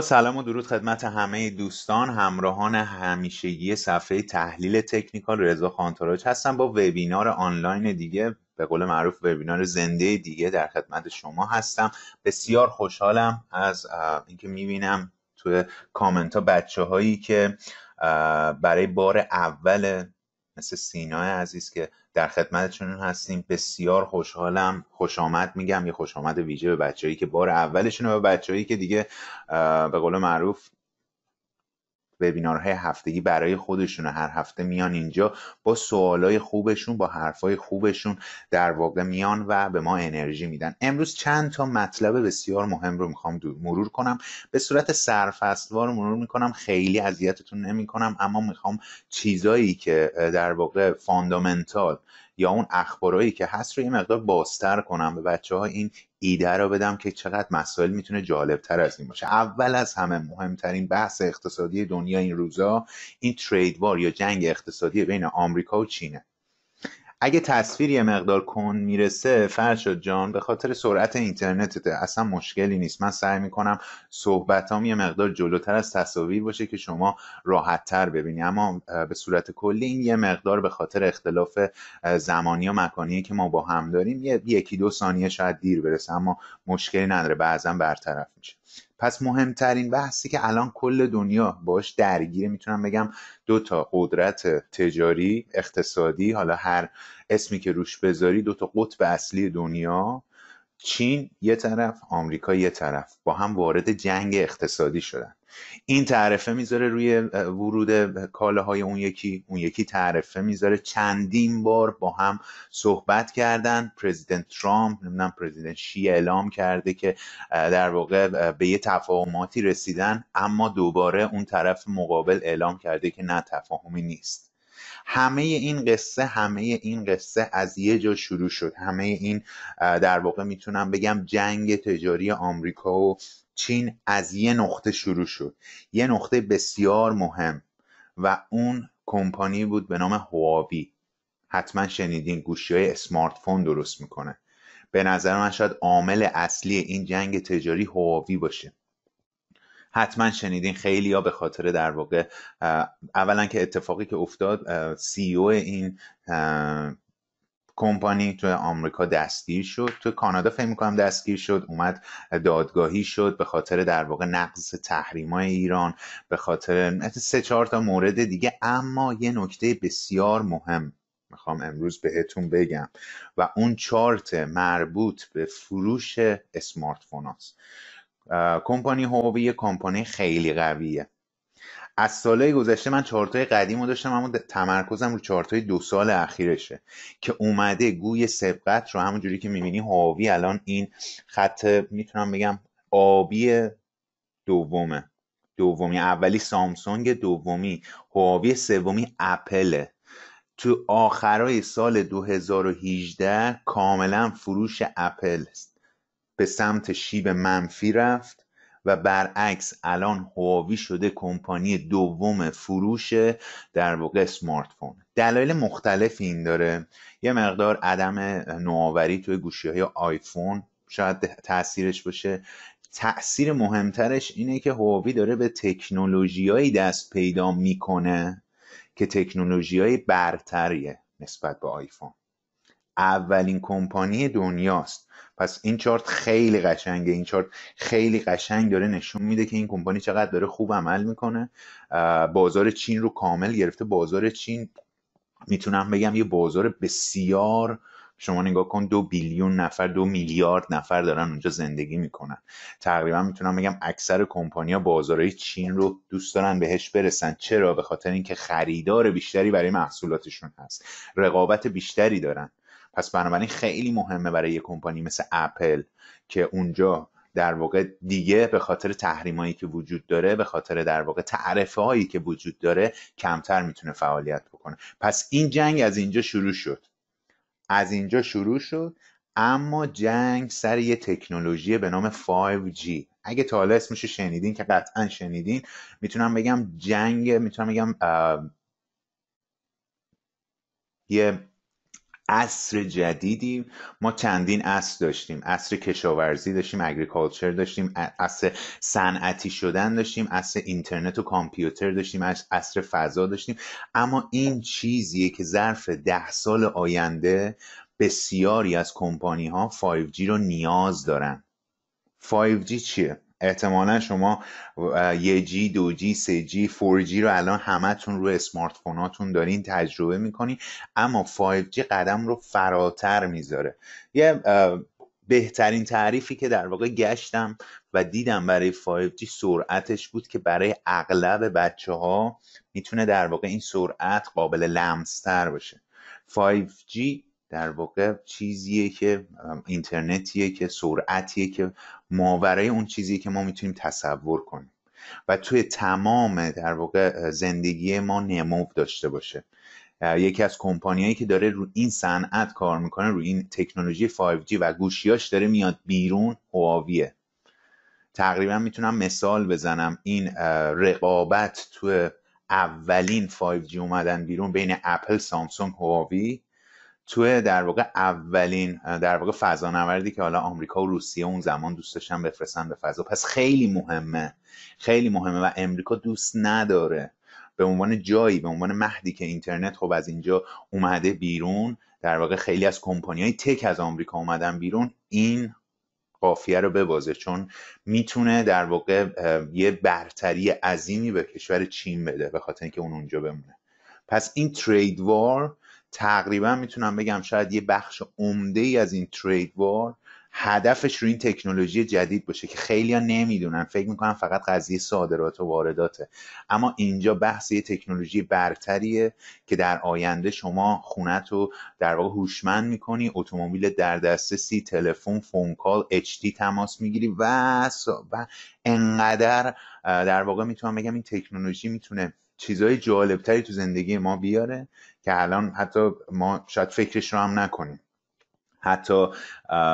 سلام و درود خدمت همه دوستان همراهان همیشگی صفحه تحلیل تکنیکال رضا خانتاراج هستم با وبینار آنلاین دیگه به قول معروف وبینار زنده دیگه در خدمت شما هستم بسیار خوشحالم از اینکه میبینم توی کامنت ها بچه هایی که برای بار اول مثل سینا عزیز که در خدمتشون هستیم بسیار خوشحالم خوش آمد میگم یه خوش آمد ویژه به بچههایی که بار اولشون به بچههایی که دیگه به قول معروف وبینارهای هفتگی برای خودشون هر هفته میان اینجا با سوالای خوبشون با حرفای خوبشون در واقع میان و به ما انرژی میدن امروز چند تا مطلب بسیار مهم رو میخوام مرور کنم به صورت سرفصلوار مرور میکنم خیلی اذیتتون نمیکنم اما میخوام چیزایی که در واقع فاندامنتال یا اون اخبارایی که هست رو یه مقدار بازتر کنم به بچه ها این ایده رو بدم که چقدر مسائل میتونه تر از این باشه اول از همه مهمترین بحث اقتصادی دنیا این روزا این ترید وار یا جنگ اقتصادی بین آمریکا و چینه اگه تصویر یه مقدار کن میرسه شد جان به خاطر سرعت اینترنتته اصلا مشکلی نیست من سعی میکنم صحبتام یه مقدار جلوتر از تصاویر باشه که شما راحت تر ببینی اما به صورت کلی این یه مقدار به خاطر اختلاف زمانی و مکانی که ما با هم داریم یه یکی دو ثانیه شاید دیر برسه اما مشکلی نداره بعضا برطرف میشه پس مهمترین بحثی که الان کل دنیا باش درگیره میتونم بگم دو تا قدرت تجاری اقتصادی حالا هر اسمی که روش بذاری دو تا قطب اصلی دنیا چین یه طرف آمریکا یه طرف با هم وارد جنگ اقتصادی شدن این تعرفه میذاره روی ورود کالاهای اون یکی اون یکی تعرفه میذاره چندین بار با هم صحبت کردن پرزیدنت ترامپ نمیدونم پرزیدنت شی اعلام کرده که در واقع به یه تفاهماتی رسیدن اما دوباره اون طرف مقابل اعلام کرده که نه تفاهمی نیست همه این قصه همه این قصه از یه جا شروع شد همه این در واقع میتونم بگم جنگ تجاری آمریکا و چین از یه نقطه شروع شد یه نقطه بسیار مهم و اون کمپانی بود به نام هواوی حتما شنیدین گوشی های اسمارت فون درست میکنه به نظر من شاید عامل اصلی این جنگ تجاری هواوی باشه حتما شنیدین خیلی ها به خاطر در واقع اولا که اتفاقی که افتاد سی او این کمپانی تو آمریکا دستگیر شد تو کانادا فکر میکنم دستگیر شد اومد دادگاهی شد به خاطر در واقع نقض های ایران به خاطر سه چهار تا مورد دیگه اما یه نکته بسیار مهم میخوام امروز بهتون بگم و اون چارت مربوط به فروش اسمارت فون هاست. کمپانی هواوی کمپانی خیلی قویه از سالهای گذشته من چارتای قدیم رو داشتم اما تمرکزم رو چارتای دو سال اخیرشه که اومده گوی سبقت رو همون جوری که میبینی هواوی الان این خط میتونم بگم آبی دومه دومی اولی سامسونگ دومی هواوی سومی اپله تو آخرای سال 2018 کاملا فروش اپل به سمت شیب منفی رفت و برعکس الان هواوی شده کمپانی دوم فروش در واقع سمارت فون دلایل مختلف این داره یه مقدار عدم نوآوری توی گوشی های آیفون شاید تاثیرش باشه تاثیر مهمترش اینه که هواوی داره به تکنولوژیهایی دست پیدا میکنه که تکنولوژی های برتریه نسبت به آیفون اولین کمپانی دنیاست پس این چارت خیلی قشنگه این چارت خیلی قشنگ داره نشون میده که این کمپانی چقدر داره خوب عمل میکنه بازار چین رو کامل گرفته بازار چین میتونم بگم یه بازار بسیار شما نگاه کن دو بیلیون نفر دو میلیارد نفر دارن اونجا زندگی میکنن تقریبا میتونم بگم اکثر کمپانیا بازارهای چین رو دوست دارن بهش برسن چرا به خاطر اینکه خریدار بیشتری برای محصولاتشون هست رقابت بیشتری دارن پس بنابراین خیلی مهمه برای یه کمپانی مثل اپل که اونجا در واقع دیگه به خاطر تحریمایی که وجود داره به خاطر در واقع تعرفه هایی که وجود داره کمتر میتونه فعالیت بکنه پس این جنگ از اینجا شروع شد از اینجا شروع شد اما جنگ سر یه تکنولوژی به نام 5G اگه تا حالا اسمش شنیدین که قطعا شنیدین میتونم بگم جنگ میتونم بگم یه اصر جدیدی، ما چندین اصر داشتیم اصر کشاورزی داشتیم اگریکالچر داشتیم عصر صنعتی شدن داشتیم عصر اینترنت و کامپیوتر داشتیم عصر فضا داشتیم اما این چیزیه که ظرف ده سال آینده بسیاری از کمپانی ها 5G رو نیاز دارن 5G چیه احتمالا شما یه جی دو جی سه جی فور جی رو الان همتون رو اسمارت فوناتون دارین تجربه میکنین اما 5G قدم رو فراتر میذاره یه بهترین تعریفی که در واقع گشتم و دیدم برای 5G سرعتش بود که برای اغلب بچه ها میتونه در واقع این سرعت قابل لمستر باشه 5G در واقع چیزیه که اینترنتیه که سرعتیه که ماورای اون چیزی که ما میتونیم تصور کنیم و توی تمام در واقع زندگی ما نمو داشته باشه یکی از کمپانیایی که داره رو این صنعت کار میکنه روی این تکنولوژی 5G و گوشیاش داره میاد بیرون هواویه تقریبا میتونم مثال بزنم این رقابت تو اولین 5G اومدن بیرون بین اپل سامسونگ هواوی تو در واقع اولین در واقع نوردی که حالا آمریکا و روسیه اون زمان دوست داشتن بفرستن به فضا پس خیلی مهمه خیلی مهمه و امریکا دوست نداره به عنوان جایی به عنوان مهدی که اینترنت خب از اینجا اومده بیرون در واقع خیلی از کمپانی های تک از آمریکا اومدن بیرون این قافیه رو ببازه چون میتونه در واقع یه برتری عظیمی به کشور چین بده به خاطر اینکه اون اونجا بمونه پس این ترید وار تقریبا میتونم بگم شاید یه بخش عمده ای از این ترید وار هدفش رو این تکنولوژی جدید باشه که خیلی ها نمیدونن فکر میکنن فقط قضیه صادرات و وارداته اما اینجا بحث یه تکنولوژی برتریه که در آینده شما خونت رو در واقع هوشمند میکنی اتومبیل در دسترسی تلفن فون کال اچ تماس میگیری و و انقدر در واقع میتونم بگم این تکنولوژی میتونه چیزهای جالبتری تو زندگی ما بیاره که الان حتی ما شاید فکرش رو هم نکنیم حتی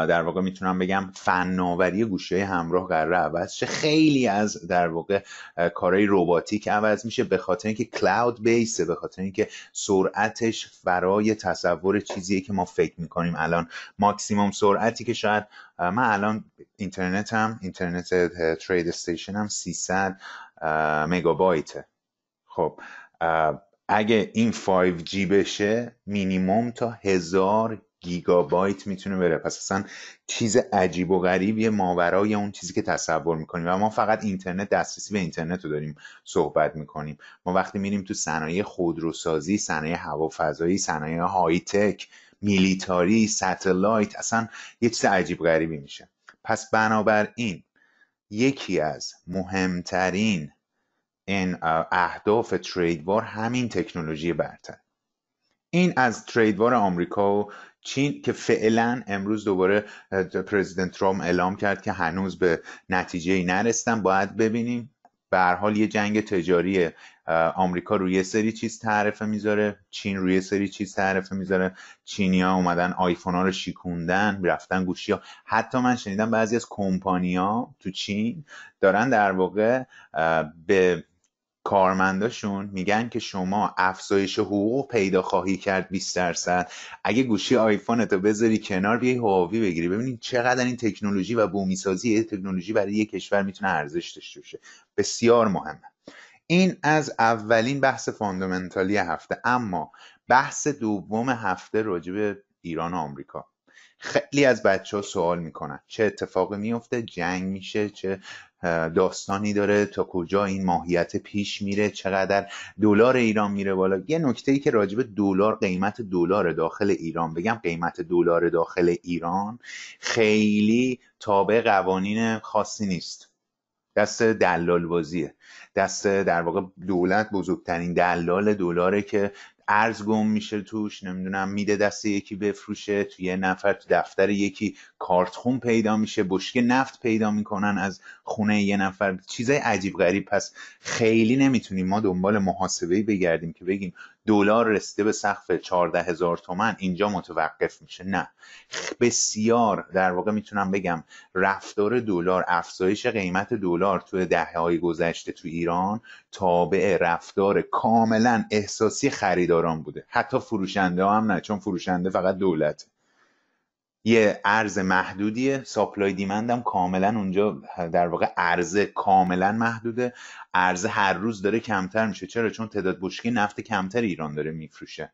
در واقع میتونم بگم فناوری گوشی همراه قرار عوض شه خیلی از در واقع کارهای روباتیک عوض میشه به خاطر اینکه کلاود بیسه به خاطر اینکه سرعتش برای تصور چیزیه که ما فکر میکنیم الان ماکسیموم سرعتی که شاید من الان اینترنت هم اینترنت ترید استیشن هم 300 مگابایته خب اگه این 5G بشه مینیموم تا هزار گیگابایت میتونه بره پس اصلا چیز عجیب و غریبیه ماورای اون چیزی که تصور میکنیم و ما فقط اینترنت دسترسی به اینترنت رو داریم صحبت میکنیم ما وقتی میریم تو صنایع خودروسازی صنایع هوافضایی صنایع های تک میلیتاری ستلایت اصلا یه چیز عجیب غریبی میشه پس بنابراین یکی از مهمترین اهداف وار همین تکنولوژی برتر این از وار آمریکا و چین که فعلا امروز دوباره پرزیدنت ترامپ اعلام کرد که هنوز به نتیجه ای نرسیدن باید ببینیم به حال یه جنگ تجاری آمریکا روی سری چیز تعرفه میذاره چین روی سری چیز تعرفه میذاره چینیا اومدن آیفون ها رو شیکوندن رفتن گوشی ها حتی من شنیدم بعضی از ها تو چین دارن در واقع به کارمنداشون میگن که شما افزایش حقوق پیدا خواهی کرد 20 درصد اگه گوشی آیفونتو بذاری کنار بیای هواوی بگیری ببینید چقدر این تکنولوژی و بومیسازی تکنولوژی برای یک کشور میتونه ارزش داشته باشه بسیار مهمه این از اولین بحث فاندامنتالی هفته اما بحث دوم هفته به ایران و آمریکا خیلی از بچه ها سوال میکنن چه اتفاقی میفته جنگ میشه چه داستانی داره تا کجا این ماهیت پیش میره چقدر دلار ایران میره بالا یه نکته ای که راجب دلار قیمت دلار داخل ایران بگم قیمت دلار داخل ایران خیلی تابع قوانین خاصی نیست دست دلال بازیه دست در واقع دولت بزرگترین دلال دلاره که ارز گم میشه توش نمیدونم میده دست یکی بفروشه تو یه نفر تو دفتر یکی خون پیدا میشه بشکه نفت پیدا میکنن از خونه یه نفر چیزای عجیب غریب پس خیلی نمیتونیم ما دنبال محاسبه بگردیم که بگیم دلار رسیده به سقف 14 هزار تومن اینجا متوقف میشه نه بسیار در واقع میتونم بگم رفتار دلار افزایش قیمت دلار توی دهه گذشته تو ایران تابع رفتار کاملا احساسی خریداران بوده حتی فروشنده هم نه چون فروشنده فقط دولت یه ارز محدودیه ساپلای دیمند هم کاملا اونجا در واقع عرضه کاملا محدوده عرضه هر روز داره کمتر میشه چرا چون تعداد بشکی نفت کمتر ایران داره میفروشه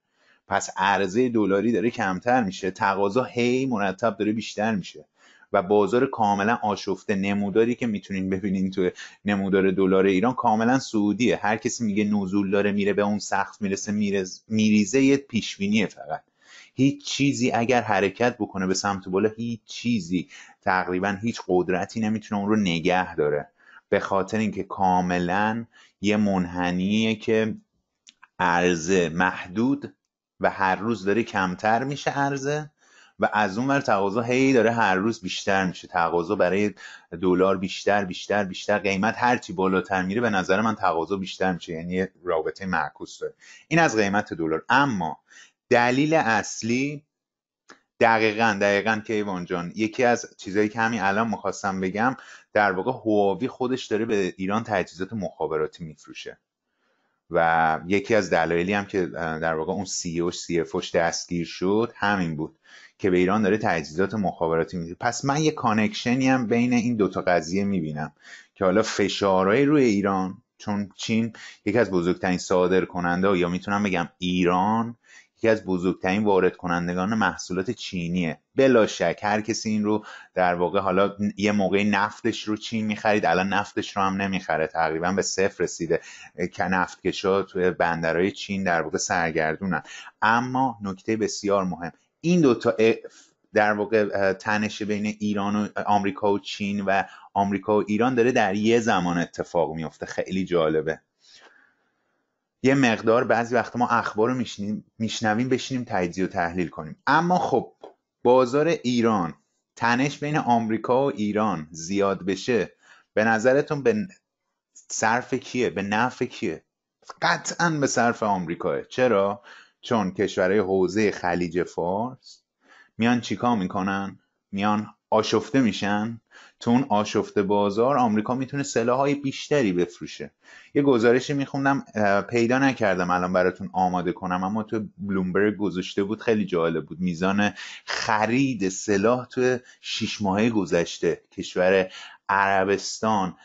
پس عرضه دلاری داره کمتر میشه تقاضا هی مرتب داره بیشتر میشه و بازار کاملا آشفته نموداری که میتونین ببینین تو نمودار دلار ایران کاملا سعودیه هر کسی میگه نزول داره میره به اون سخت میرسه میریزه یه پیشبینیه فقط هیچ چیزی اگر حرکت بکنه به سمت بالا هیچ چیزی تقریبا هیچ قدرتی نمیتونه اون رو نگه داره به خاطر اینکه کاملا یه منحنیه که عرضه محدود و هر روز داره کمتر میشه عرضه و از اون ور تقاضا هی داره هر روز بیشتر میشه تقاضا برای دلار بیشتر بیشتر بیشتر قیمت هرچی بالاتر میره به نظر من تقاضا بیشتر میشه یعنی رابطه معکوس داره این از قیمت دلار اما دلیل اصلی دقیقا دقیقا کیوان جان یکی از چیزهایی که همین الان میخواستم بگم در واقع هواوی خودش داره به ایران تجهیزات مخابراتی میفروشه و یکی از دلایلی هم که در واقع اون سی اوش سی افوش دستگیر شد همین بود که به ایران داره تجهیزات مخابراتی میده پس من یه کانکشنی هم بین این دوتا قضیه میبینم که حالا فشارهای روی ایران چون چین یکی از بزرگترین صادر کننده یا میتونم بگم ایران یکی از بزرگترین وارد کنندگان محصولات چینیه بلا شک هر کسی این رو در واقع حالا یه موقع نفتش رو چین میخرید الان نفتش رو هم نمیخره تقریبا به صفر رسیده که کشا توی بندرهای چین در واقع سرگردونن اما نکته بسیار مهم این دوتا در واقع تنش بین ایران و آمریکا و چین و آمریکا و ایران داره در یه زمان اتفاق میفته خیلی جالبه یه مقدار بعضی وقت ما اخبار رو میشنویم بشینیم تجزیه و تحلیل کنیم اما خب بازار ایران تنش بین آمریکا و ایران زیاد بشه به نظرتون به صرف کیه به نفع کیه قطعا به صرف آمریکاه چرا چون کشورهای حوزه خلیج فارس میان چیکار میکنن میان آشفته میشن تو اون آشفته بازار آمریکا میتونه سلاحهای بیشتری بفروشه یه گزارشی میخوندم پیدا نکردم الان براتون آماده کنم اما تو بلومبرگ گذاشته بود خیلی جالب بود میزان خرید سلاح تو شیش ماهه گذشته کشور عربستان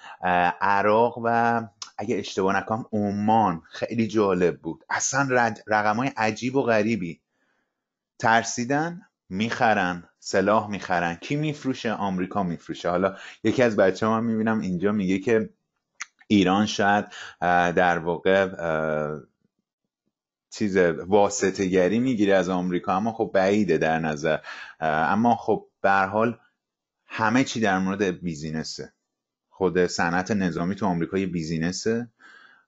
عراق و اگه اشتباه نکنم عمان خیلی جالب بود اصلا رقم های عجیب و غریبی ترسیدن میخرن سلاح میخرن کی میفروشه آمریکا میفروشه حالا یکی از بچه ها من میبینم اینجا میگه که ایران شاید در واقع چیز واسطه گری میگیره از آمریکا اما خب بعیده در نظر اما خب به حال همه چی در مورد بیزینسه خود صنعت نظامی تو آمریکا یه بیزینسه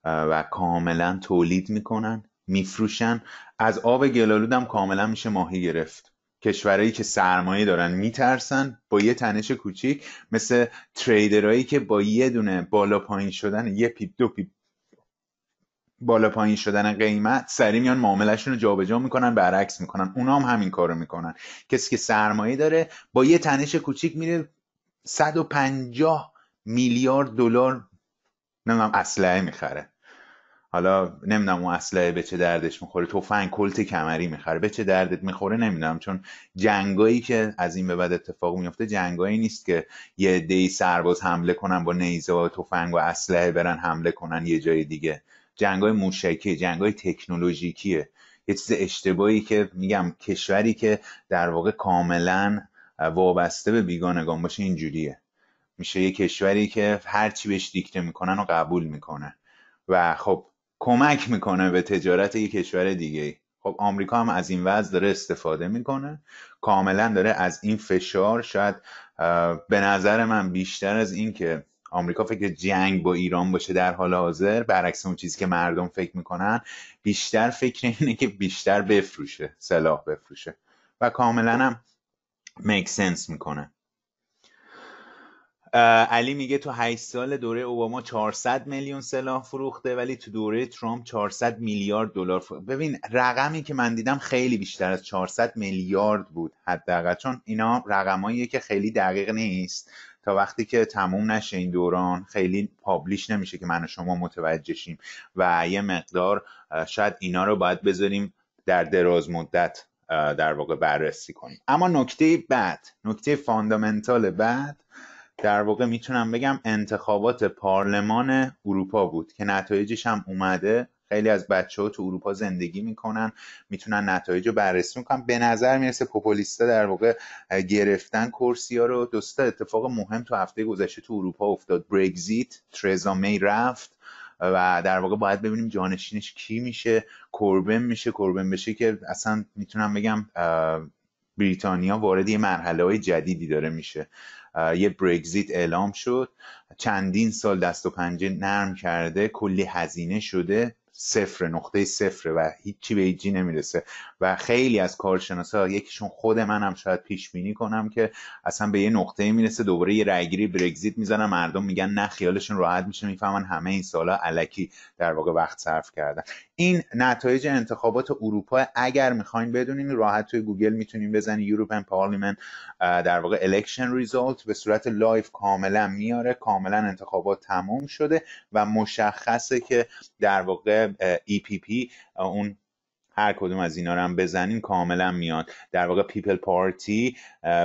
و کاملا تولید میکنن میفروشن از آب گلالود کاملا میشه ماهی گرفت کشورهایی که سرمایه دارن میترسن با یه تنش کوچیک مثل تریدرهایی که با یه دونه بالا پایین شدن یه پیپ دو پیپ بالا پایین شدن قیمت سری میان معاملشون رو جابجا میکنن برعکس میکنن اونا هم همین رو میکنن کسی که سرمایه داره با یه تنش کوچیک میره 150 میلیارد دلار نمیدونم اسلحه میخره حالا نمیدونم اون اسلحه به چه دردش میخوره تفنگ کلت کمری میخره به چه دردت میخوره نمیدونم چون جنگایی که از این به بعد اتفاق میفته جنگایی نیست که یه دی سرباز حمله کنن با نیزه و تفنگ و اسلحه برن حمله کنن یه جای دیگه جنگای موشکی جنگای تکنولوژیکیه یه چیز اشتباهی که میگم کشوری که در واقع کاملا وابسته به بیگانگان باشه اینجوریه میشه یه کشوری که هرچی بهش دیکته میکنن و قبول میکنه و خب کمک میکنه به تجارت یک کشور دیگه خب آمریکا هم از این وضع داره استفاده میکنه کاملا داره از این فشار شاید به نظر من بیشتر از این که آمریکا فکر جنگ با ایران باشه در حال حاضر برعکس اون چیزی که مردم فکر میکنن بیشتر فکر اینه که بیشتر بفروشه سلاح بفروشه و کاملا هم میک سنس میکنه علی میگه تو 8 سال دوره اوباما 400 میلیون سلاح فروخته ولی تو دوره ترامپ 400 میلیارد دلار ببین رقمی که من دیدم خیلی بیشتر از 400 میلیارد بود حداقل چون اینا رقمایی که خیلی دقیق نیست تا وقتی که تموم نشه این دوران خیلی پابلیش نمیشه که من و شما متوجه شیم و یه مقدار شاید اینا رو باید بذاریم در دراز مدت در واقع بررسی کنیم اما نکته بعد نکته فاندامنتال بعد در واقع میتونم بگم انتخابات پارلمان اروپا بود که نتایجش هم اومده خیلی از بچه ها تو اروپا زندگی میکنن میتونن نتایج رو بررسی میکنن به نظر میرسه پوپولیستا در واقع گرفتن کرسی ها رو دوستا اتفاق مهم تو هفته گذشته تو اروپا افتاد برگزیت ترزا می رفت و در واقع باید ببینیم جانشینش کی میشه کربن میشه کوربن بشه که اصلا میتونم بگم بریتانیا وارد یه مرحله های جدیدی داره میشه یه برگزیت اعلام شد چندین سال دست و پنجه نرم کرده کلی هزینه شده صفر نقطه صفره و هیچی به هیچی نمیرسه و خیلی از کارشناسا یکیشون خود منم شاید پیش بینی کنم که اصلا به یه نقطه میرسه دوباره یه رایگیری برگزیت میزنن مردم میگن نه خیالشون راحت میشه میفهمن همه این سالا علکی در واقع وقت صرف کردن این نتایج انتخابات اروپا اگر میخواین بدونین راحت توی گوگل میتونین بزنین یورپن پارلمان در واقع الیکشن ریزالت به صورت لایف کاملا میاره کاملا انتخابات تموم شده و مشخصه که در واقع پی e اون هر کدوم از اینا رو هم بزنین کاملا میاد در واقع پیپل پارتی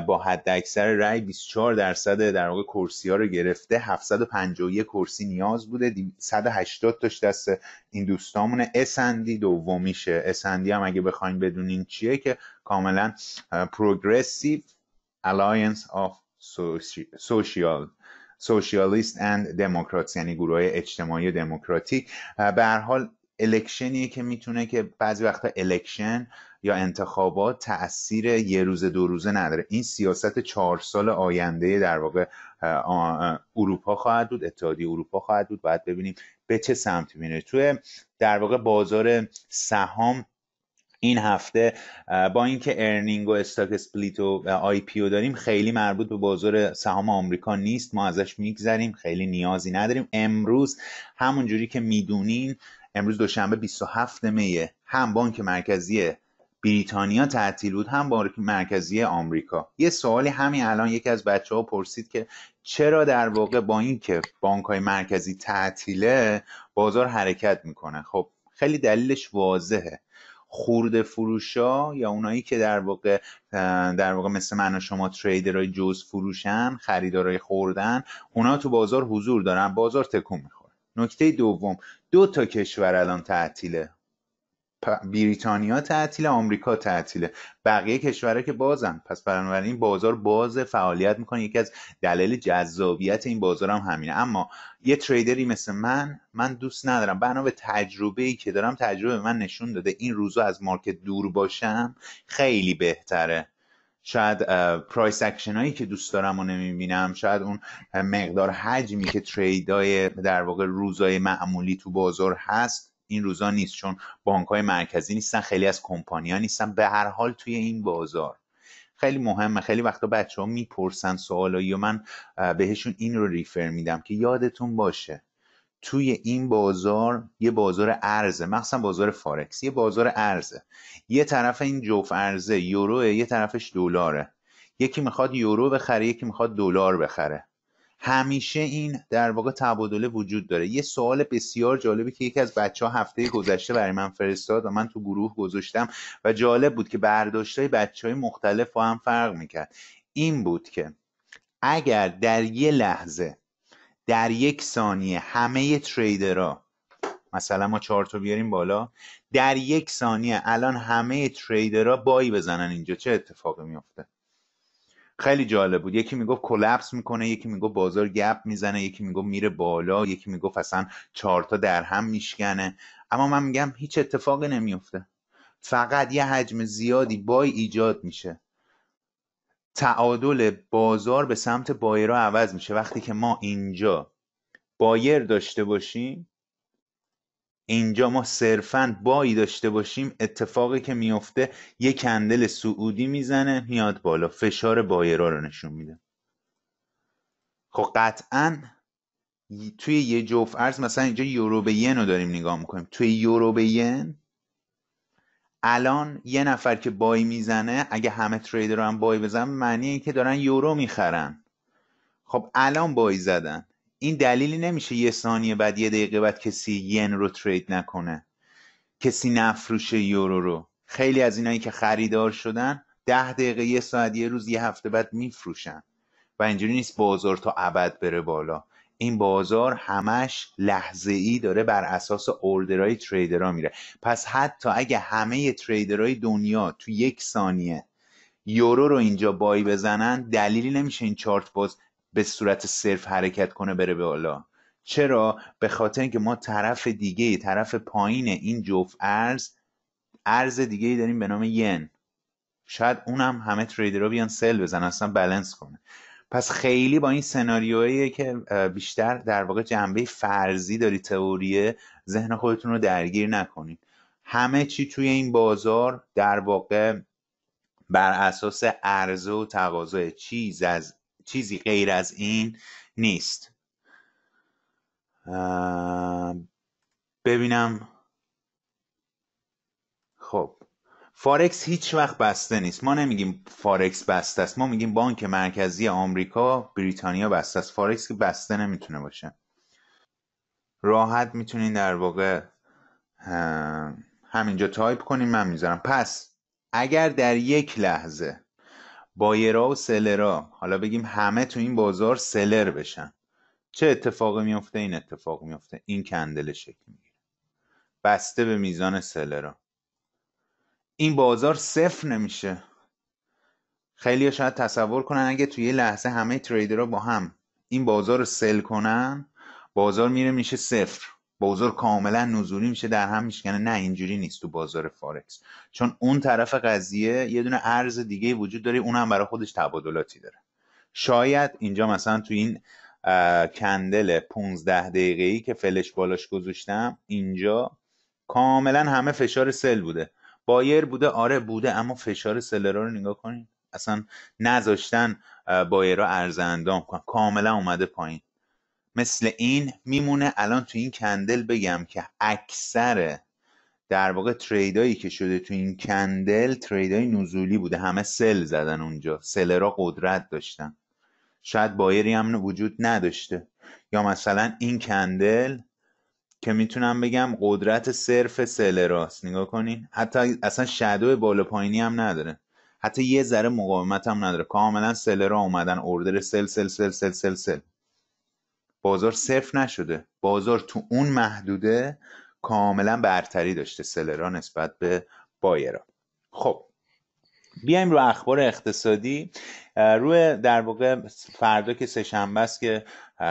با حد اکثر رای 24 درصد در واقع کرسی ها رو گرفته 751 کرسی نیاز بوده 180 تاش دست این دوستامونه اسندی دومیشه اسندی هم اگه بخواین بدونین چیه که کاملا پروگرسیو alliance of سوشیال سوشیالیست اند دموکراتس یعنی گروه اجتماعی دموکراتیک به هر حال الکشنیه که میتونه که بعضی وقتا الکشن یا انتخابات تاثیر یه روز دو روزه نداره این سیاست چهار سال آینده در واقع اروپا خواهد بود اتحادیه اروپا خواهد بود باید ببینیم به چه سمت میره توی در واقع بازار سهام این هفته با اینکه ارنینگ و استاک اسپلیت و آی پی داریم خیلی مربوط به بازار سهام آمریکا نیست ما ازش میگذریم خیلی نیازی نداریم امروز همون جوری که میدونین امروز دوشنبه 27 می هم بانک مرکزی بریتانیا تعطیل بود هم بانک مرکزی آمریکا یه سوالی همین الان یکی از بچه ها پرسید که چرا در واقع با اینکه بانک های مرکزی تعطیله بازار حرکت میکنه خب خیلی دلیلش واضحه خورده فروشا یا اونایی که در واقع در واقع مثل من و شما تریدرای جز فروشن خریدارای خوردن اونا تو بازار حضور دارن بازار تکون میخوره نکته دوم دو تا کشور الان تعطیله بریتانیا تعطیل آمریکا تعطیله بقیه کشورها که بازن پس بنابراین بازار باز فعالیت میکنه یکی از دلایل جذابیت این بازار هم همینه اما یه تریدری مثل من من دوست ندارم بنا به تجربه ای که دارم تجربه من نشون داده این روزا از مارکت دور باشم خیلی بهتره شاید پرایس اکشن هایی که دوست دارم و نمیبینم شاید اون مقدار حجمی که تریدای در واقع روزای معمولی تو بازار هست این روزا نیست چون بانک های مرکزی نیستن خیلی از کمپانیا نیستن به هر حال توی این بازار خیلی مهمه خیلی وقتا بچه ها میپرسن سوالایی و من بهشون این رو ریفر میدم که یادتون باشه توی این بازار یه بازار ارزه مخصوصا بازار فارکس یه بازار ارزه یه طرف این جوف ارزه یوروه یه طرفش دلاره یکی میخواد یورو بخره یکی میخواد دلار بخره همیشه این در واقع تبادله وجود داره یه سوال بسیار جالبی که یکی از بچه هفته گذشته برای من فرستاد و من تو گروه گذاشتم و جالب بود که های بچه های مختلف با هم فرق میکرد این بود که اگر در یه لحظه در یک ثانیه همه تریدرها مثلا ما چهار تا بیاریم بالا در یک ثانیه الان همه تریدرها بایی بزنن اینجا چه اتفاقی میافته خیلی جالب بود یکی میگفت کلپس میکنه یکی میگفت بازار گپ میزنه یکی میگفت میره بالا یکی میگفت اصلا چارتا در هم میشکنه اما من میگم هیچ اتفاقی نمیفته فقط یه حجم زیادی بای ایجاد میشه تعادل بازار به سمت بایرها عوض میشه وقتی که ما اینجا بایر داشته باشیم اینجا ما صرفا بایی داشته باشیم اتفاقی که میفته یه کندل سعودی میزنه میاد بالا فشار بایرا رو نشون میده خب قطعا توی یه جفت ارز مثلا اینجا یورو به ین رو داریم نگاه میکنیم توی یورو به ین الان یه نفر که بای میزنه اگه همه تریدر رو هم بای بزن معنی این که دارن یورو میخرن خب الان بای زدن این دلیلی نمیشه یه ثانیه بعد یه دقیقه بعد کسی ین رو ترید نکنه کسی نفروشه یورو رو خیلی از اینایی که خریدار شدن ده دقیقه یه ساعت یه روز یه هفته بعد میفروشن و اینجوری نیست بازار تا ابد بره بالا این بازار همش لحظه ای داره بر اساس اوردرهای تریدرها میره پس حتی اگه همه تریدرهای دنیا تو یک ثانیه یورو رو اینجا بای بزنن دلیلی نمیشه این چارت باز به صورت صرف حرکت کنه بره بالا چرا به خاطر اینکه ما طرف دیگه طرف پایین این جفت ارز ارز دیگه ای داریم به نام ین شاید اونم همه تریدرها بیان سل بزن اصلا بلنس کنه پس خیلی با این سناریویی که بیشتر در واقع جنبه فرضی داری تئوریه ذهن خودتون رو درگیر نکنید همه چی توی این بازار در واقع بر اساس عرضه و تقاضا چیز از چیزی غیر از این نیست ببینم خب فارکس هیچ وقت بسته نیست ما نمیگیم فارکس بسته است ما میگیم بانک مرکزی آمریکا بریتانیا بسته است فارکس که بسته نمیتونه باشه راحت میتونین در واقع همینجا تایپ کنیم من میذارم پس اگر در یک لحظه بایرا و سلرا حالا بگیم همه تو این بازار سلر بشن چه اتفاقی میفته این اتفاق میفته این کندل شکل میگیره بسته به میزان سلرا این بازار صفر نمیشه خیلی شاید تصور کنن اگه توی یه لحظه همه تریدرها با هم این بازار رو سل کنن بازار میره میشه صفر بازار کاملا نزولی میشه در هم میشکنه یعنی نه اینجوری نیست تو بازار فارکس چون اون طرف قضیه یه دونه ارز دیگه وجود داره اونم برای خودش تبادلاتی داره شاید اینجا مثلا تو این کندل 15 دقیقه ای که فلش بالاش گذاشتم اینجا کاملا همه فشار سل بوده بایر بوده آره بوده اما فشار سلرا رو نگاه کنید اصلا نذاشتن رو ارز اندام کاملا اومده پایین مثل این میمونه الان تو این کندل بگم که اکثر در واقع تریدایی که شده تو این کندل تریدای نزولی بوده همه سل زدن اونجا سلرا قدرت داشتن شاید بایری هم وجود نداشته یا مثلا این کندل که میتونم بگم قدرت صرف سلراست نگاه کنین حتی اصلا شدو بالا پایینی هم نداره حتی یه ذره مقاومت هم نداره کاملا سلرا اومدن اردر سل سل سل سل سل سل بازار صرف نشده بازار تو اون محدوده کاملا برتری داشته سلرا نسبت به بایرا خب بیایم رو اخبار اقتصادی روی در واقع فردا که سهشنبه است که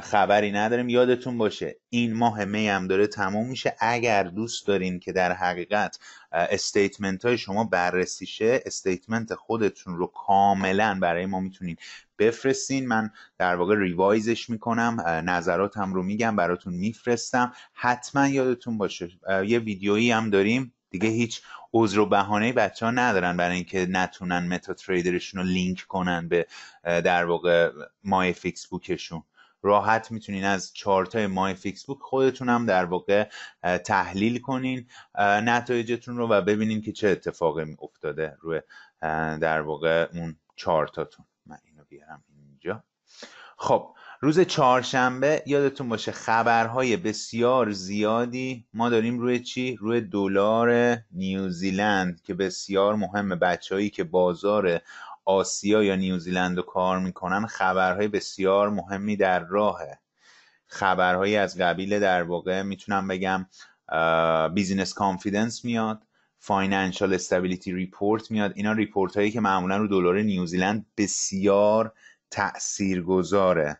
خبری نداریم یادتون باشه این ماه می هم داره تموم میشه اگر دوست دارین که در حقیقت استیتمنت های شما بررسی شه استیتمنت خودتون رو کاملا برای ما میتونین بفرستین من در واقع ریوایزش میکنم نظراتم رو میگم براتون میفرستم حتما یادتون باشه یه ویدیویی هم داریم دیگه هیچ عذر و بهانه بچه ها ندارن برای اینکه نتونن متا تریدرشون رو لینک کنن به در واقع مای فیکس راحت میتونین از چارت های مای فیکس بوک خودتون هم در واقع تحلیل کنین نتایجتون رو و ببینین که چه اتفاقی افتاده روی در واقع اون چارتاتون من اینو بیارم اینجا خب روز چهارشنبه یادتون باشه خبرهای بسیار زیادی ما داریم روی چی روی دلار نیوزیلند که بسیار مهمه بچههایی که بازار آسیا یا نیوزیلند رو کار میکنن خبرهای بسیار مهمی در راهه خبرهایی از قبیل در واقع میتونم بگم بیزینس کانفیدنس میاد فاینانشال استابیلیتی ریپورت میاد اینا ریپورت هایی که معمولا رو دلار نیوزیلند بسیار تاثیرگذاره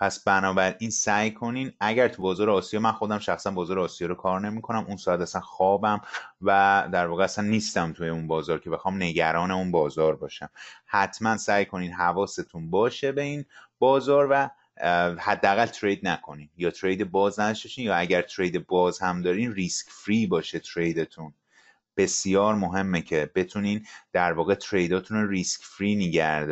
پس بنابراین سعی کنین اگر تو بازار آسیا من خودم شخصا بازار آسیا رو کار نمیکنم اون ساعت اصلا خوابم و در واقع اصلا نیستم توی اون بازار که بخوام نگران اون بازار باشم حتما سعی کنین حواستون باشه به این بازار و حداقل ترید نکنین یا ترید باز نشین یا اگر ترید باز هم دارین ریسک فری باشه تریدتون بسیار مهمه که بتونین در واقع تریداتون رو ریسک فری نگه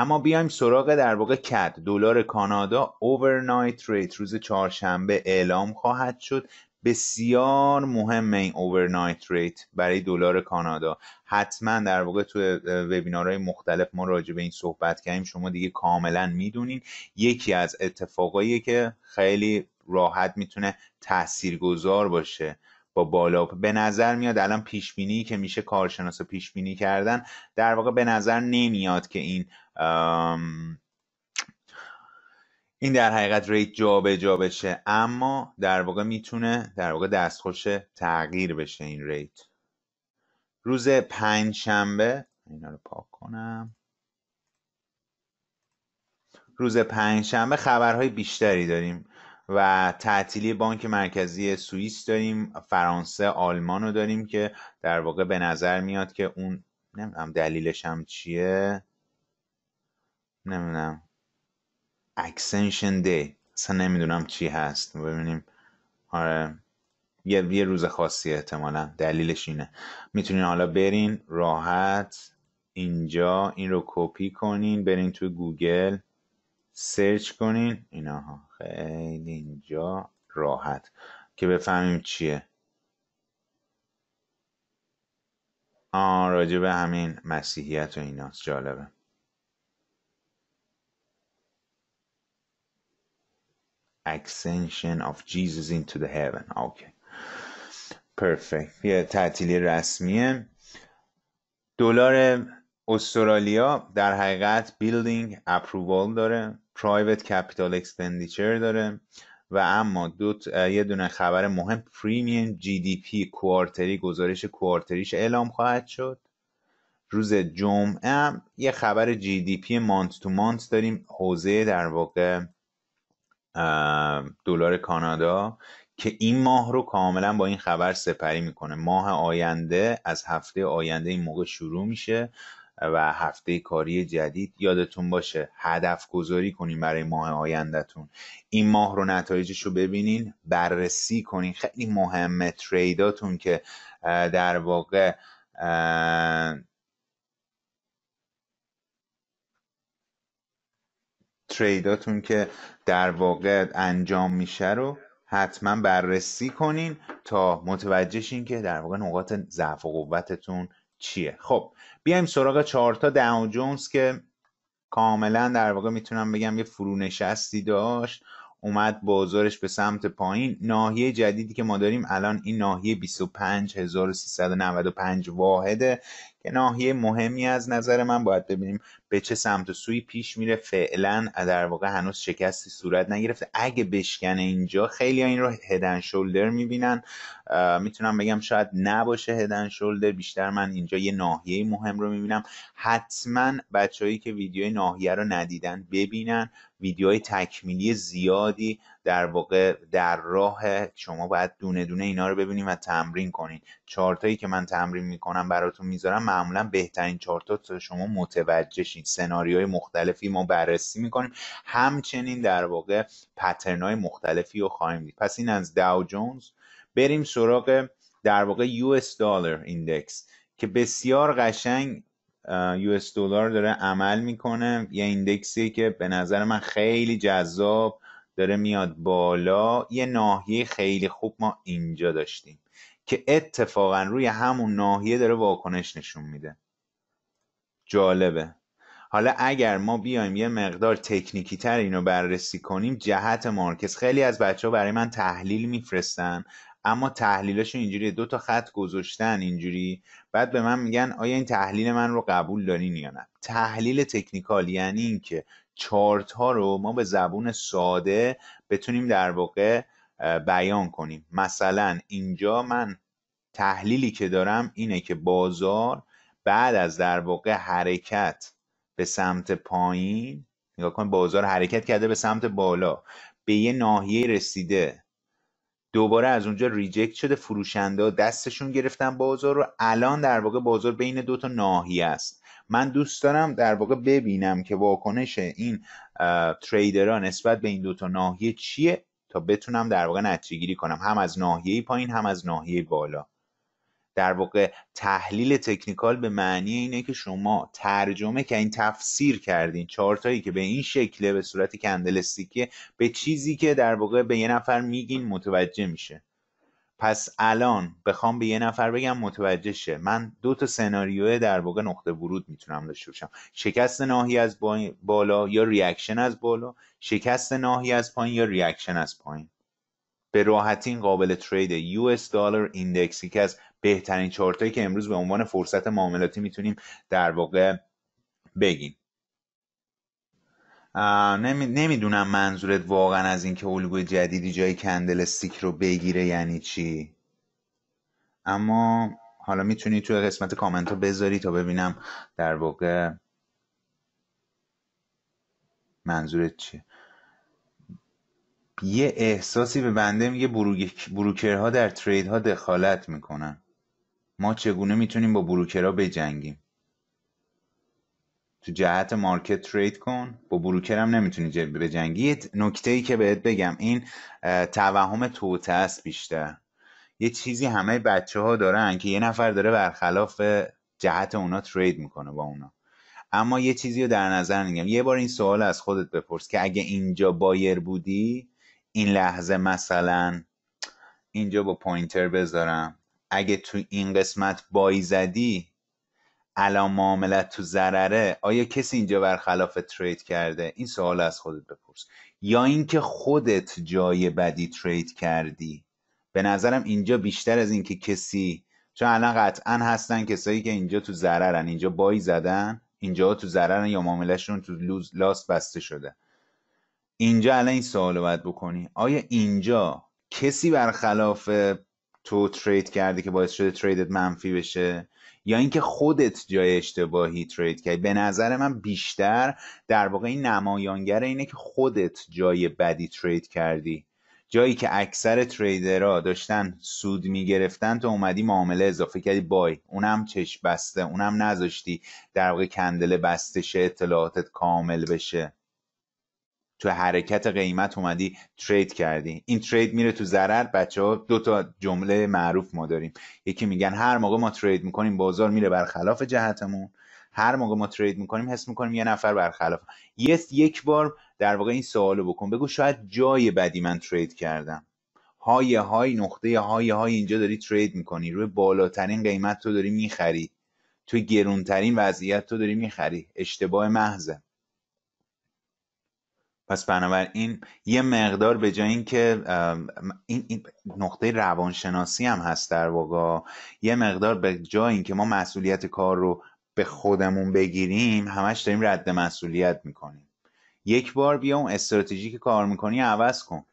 اما بیایم سراغ در واقع کد دلار کانادا اوورنایت ریت روز چهارشنبه اعلام خواهد شد بسیار مهم این اوورنایت ریت برای دلار کانادا حتما در واقع تو وبینارهای مختلف ما راجع به این صحبت کردیم شما دیگه کاملا میدونین یکی از اتفاقایی که خیلی راحت میتونه تاثیرگذار باشه با بالا به نظر میاد الان پیش بینی که میشه کارشناسا پیش بینی کردن در واقع به نظر نمیاد که این این در حقیقت ریت به جا بشه اما در واقع میتونه در واقع دستخوش تغییر بشه این ریت روز پنج شنبه اینا رو پاک کنم روز پنج شنبه خبرهای بیشتری داریم و تعطیلی بانک مرکزی سوئیس داریم فرانسه آلمان رو داریم که در واقع به نظر میاد که اون نمیدونم دلیلش هم چیه نمیدونم اکسنشن دی اصلا نمیدونم چی هست ببینیم آره یه, یه روز خاصی احتمالا دلیلش اینه میتونین حالا برین راحت اینجا این رو کپی کنین برین تو گوگل سرچ کنین اینها خیلی اینجا راحت که بفهمیم چیه آه راجع به همین مسیحیت و ایناست جالبه اکسنشن of Jesus into the heaven یه تعطیلی رسمیه دلار استرالیا در حقیقت بیلدینگ اپرووال داره پرایوت کپیتال اکستندیچر داره و اما دو یه دونه خبر مهم پریمیم جی دی پی کوارتری گزارش کوارتریش اعلام خواهد شد روز جمعه یه خبر جی دی پی مانت تو مانت داریم حوزه در واقع دلار کانادا که این ماه رو کاملا با این خبر سپری میکنه ماه آینده از هفته آینده این موقع شروع میشه و هفته کاری جدید یادتون باشه هدف گذاری کنین برای ماه آیندهتون این ماه رو نتایجش رو ببینین بررسی کنین خیلی مهمه تریداتون که در واقع تریداتون که در واقع انجام میشه رو حتما بررسی کنین تا متوجه شین که در واقع نقاط ضعف و قوتتون چیه خب بیایم سراغ چهارتا داو جونز که کاملا در واقع میتونم بگم یه فرونشستی داشت اومد بازارش به سمت پایین ناحیه جدیدی که ما داریم الان این ناحیه 25395 واحده که ناحیه مهمی از نظر من باید ببینیم به چه سمت و سوی پیش میره فعلا در واقع هنوز شکستی صورت نگرفته اگه بشکنه اینجا خیلی ها این رو هدن شولدر میبینن میتونم بگم شاید نباشه هدن شولدر بیشتر من اینجا یه ناحیه مهم رو میبینم حتما بچههایی که ویدیو ناحیه رو ندیدن ببینن ویدیوهای تکمیلی زیادی در واقع در راه شما باید دونه دونه اینا رو ببینیم و تمرین کنین چارتایی که من تمرین میکنم براتون میذارم معمولا بهترین چارتا شما متوجه شین سناریوهای مختلفی ما بررسی میکنیم همچنین در واقع های مختلفی رو خواهیم دید پس این از داو جونز بریم سراغ در واقع یو اس دلار ایندکس که بسیار قشنگ یو اس دلار داره عمل میکنه یه ایندکسی که به نظر من خیلی جذاب داره میاد بالا یه ناحیه خیلی خوب ما اینجا داشتیم که اتفاقا روی همون ناحیه داره واکنش نشون میده جالبه حالا اگر ما بیایم یه مقدار تکنیکی تر اینو بررسی کنیم جهت مارکس خیلی از بچه ها برای من تحلیل میفرستن اما تحلیلش اینجوری دو تا خط گذاشتن اینجوری بعد به من میگن آیا این تحلیل من رو قبول دارین یا نه تحلیل تکنیکال یعنی اینکه چارت ها رو ما به زبون ساده بتونیم در واقع بیان کنیم مثلا اینجا من تحلیلی که دارم اینه که بازار بعد از در واقع حرکت به سمت پایین نگاه کن بازار حرکت کرده به سمت بالا به یه ناحیه رسیده دوباره از اونجا ریجکت شده فروشنده دستشون گرفتن بازار رو الان در واقع بازار بین دو تا ناحیه است من دوست دارم در واقع ببینم که واکنش این تریدرها نسبت به این دوتا ناحیه چیه تا بتونم در واقع نتیجه گیری کنم هم از ناحیه پایین هم از ناحیه بالا در واقع تحلیل تکنیکال به معنی اینه که شما ترجمه که این تفسیر کردین چارتایی که به این شکله به صورت کندلستیکه به چیزی که در واقع به یه نفر میگین متوجه میشه پس الان بخوام به یه نفر بگم متوجه شه من دو تا سناریو در واقع نقطه ورود میتونم داشته باشم شکست ناحی از بالا یا ریاکشن از بالا شکست ناحی از پایین یا ریاکشن از پایین به راحتی این قابل ترید یو اس دلار ایندکسی که از بهترین چارتایی که امروز به عنوان فرصت معاملاتی میتونیم در واقع بگیم نمی... نمیدونم منظورت واقعا از اینکه الگوی جدیدی جای کندل استیک رو بگیره یعنی چی اما حالا میتونی توی قسمت کامنت رو بذاری تا ببینم در واقع منظورت چی؟ یه احساسی به بنده میگه بروکرها در ترید ها دخالت میکنن ما چگونه میتونیم با بروکرها بجنگیم تو جهت مارکت ترید کن با بروکر هم نمیتونی بجنگی نکته ای که بهت بگم این توهم توته است بیشتر یه چیزی همه بچه ها دارن که یه نفر داره برخلاف جهت اونا ترید میکنه با اونا اما یه چیزی رو در نظر نگم یه بار این سوال از خودت بپرس که اگه اینجا بایر بودی این لحظه مثلا اینجا با پوینتر بذارم اگه تو این قسمت بای زدی الان معاملت تو ضرره آیا کسی اینجا برخلاف ترید کرده این سوال از خودت بپرس یا اینکه خودت جای بدی ترید کردی به نظرم اینجا بیشتر از اینکه کسی چون الان قطعا هستن کسایی که اینجا تو ضررن اینجا بای زدن اینجا تو ضررن یا معاملهشون تو لاست بسته شده اینجا الان این سوال رو باید بکنی آیا اینجا کسی برخلاف تو ترید کرده که باعث شده تریدت منفی بشه یا اینکه خودت جای اشتباهی ترید کردی به نظر من بیشتر در واقع این نمایانگر اینه که خودت جای بدی ترید کردی جایی که اکثر تریدرها داشتن سود میگرفتن تو اومدی معامله اضافه کردی بای اونم چشم بسته اونم نذاشتی در واقع کندل بسته شه اطلاعاتت کامل بشه تو حرکت قیمت اومدی ترید کردی این ترید میره تو ضرر بچه ها دو تا جمله معروف ما داریم یکی میگن هر موقع ما ترید میکنیم بازار میره برخلاف جهتمون هر موقع ما ترید میکنیم حس میکنیم یه نفر برخلاف یس یک بار در واقع این سوالو بکن بگو شاید جای بدی من ترید کردم های های نقطه های های اینجا داری ترید میکنی روی بالاترین قیمت تو داری میخری توی گرونترین وضعیت تو داری میخری اشتباه محضه پس بنابراین یه مقدار به جای اینکه این, این نقطه روانشناسی هم هست در واقع یه مقدار به جای اینکه ما مسئولیت کار رو به خودمون بگیریم همش داریم رد مسئولیت میکنیم یک بار بیا اون استراتژی که کار میکنی عوض کن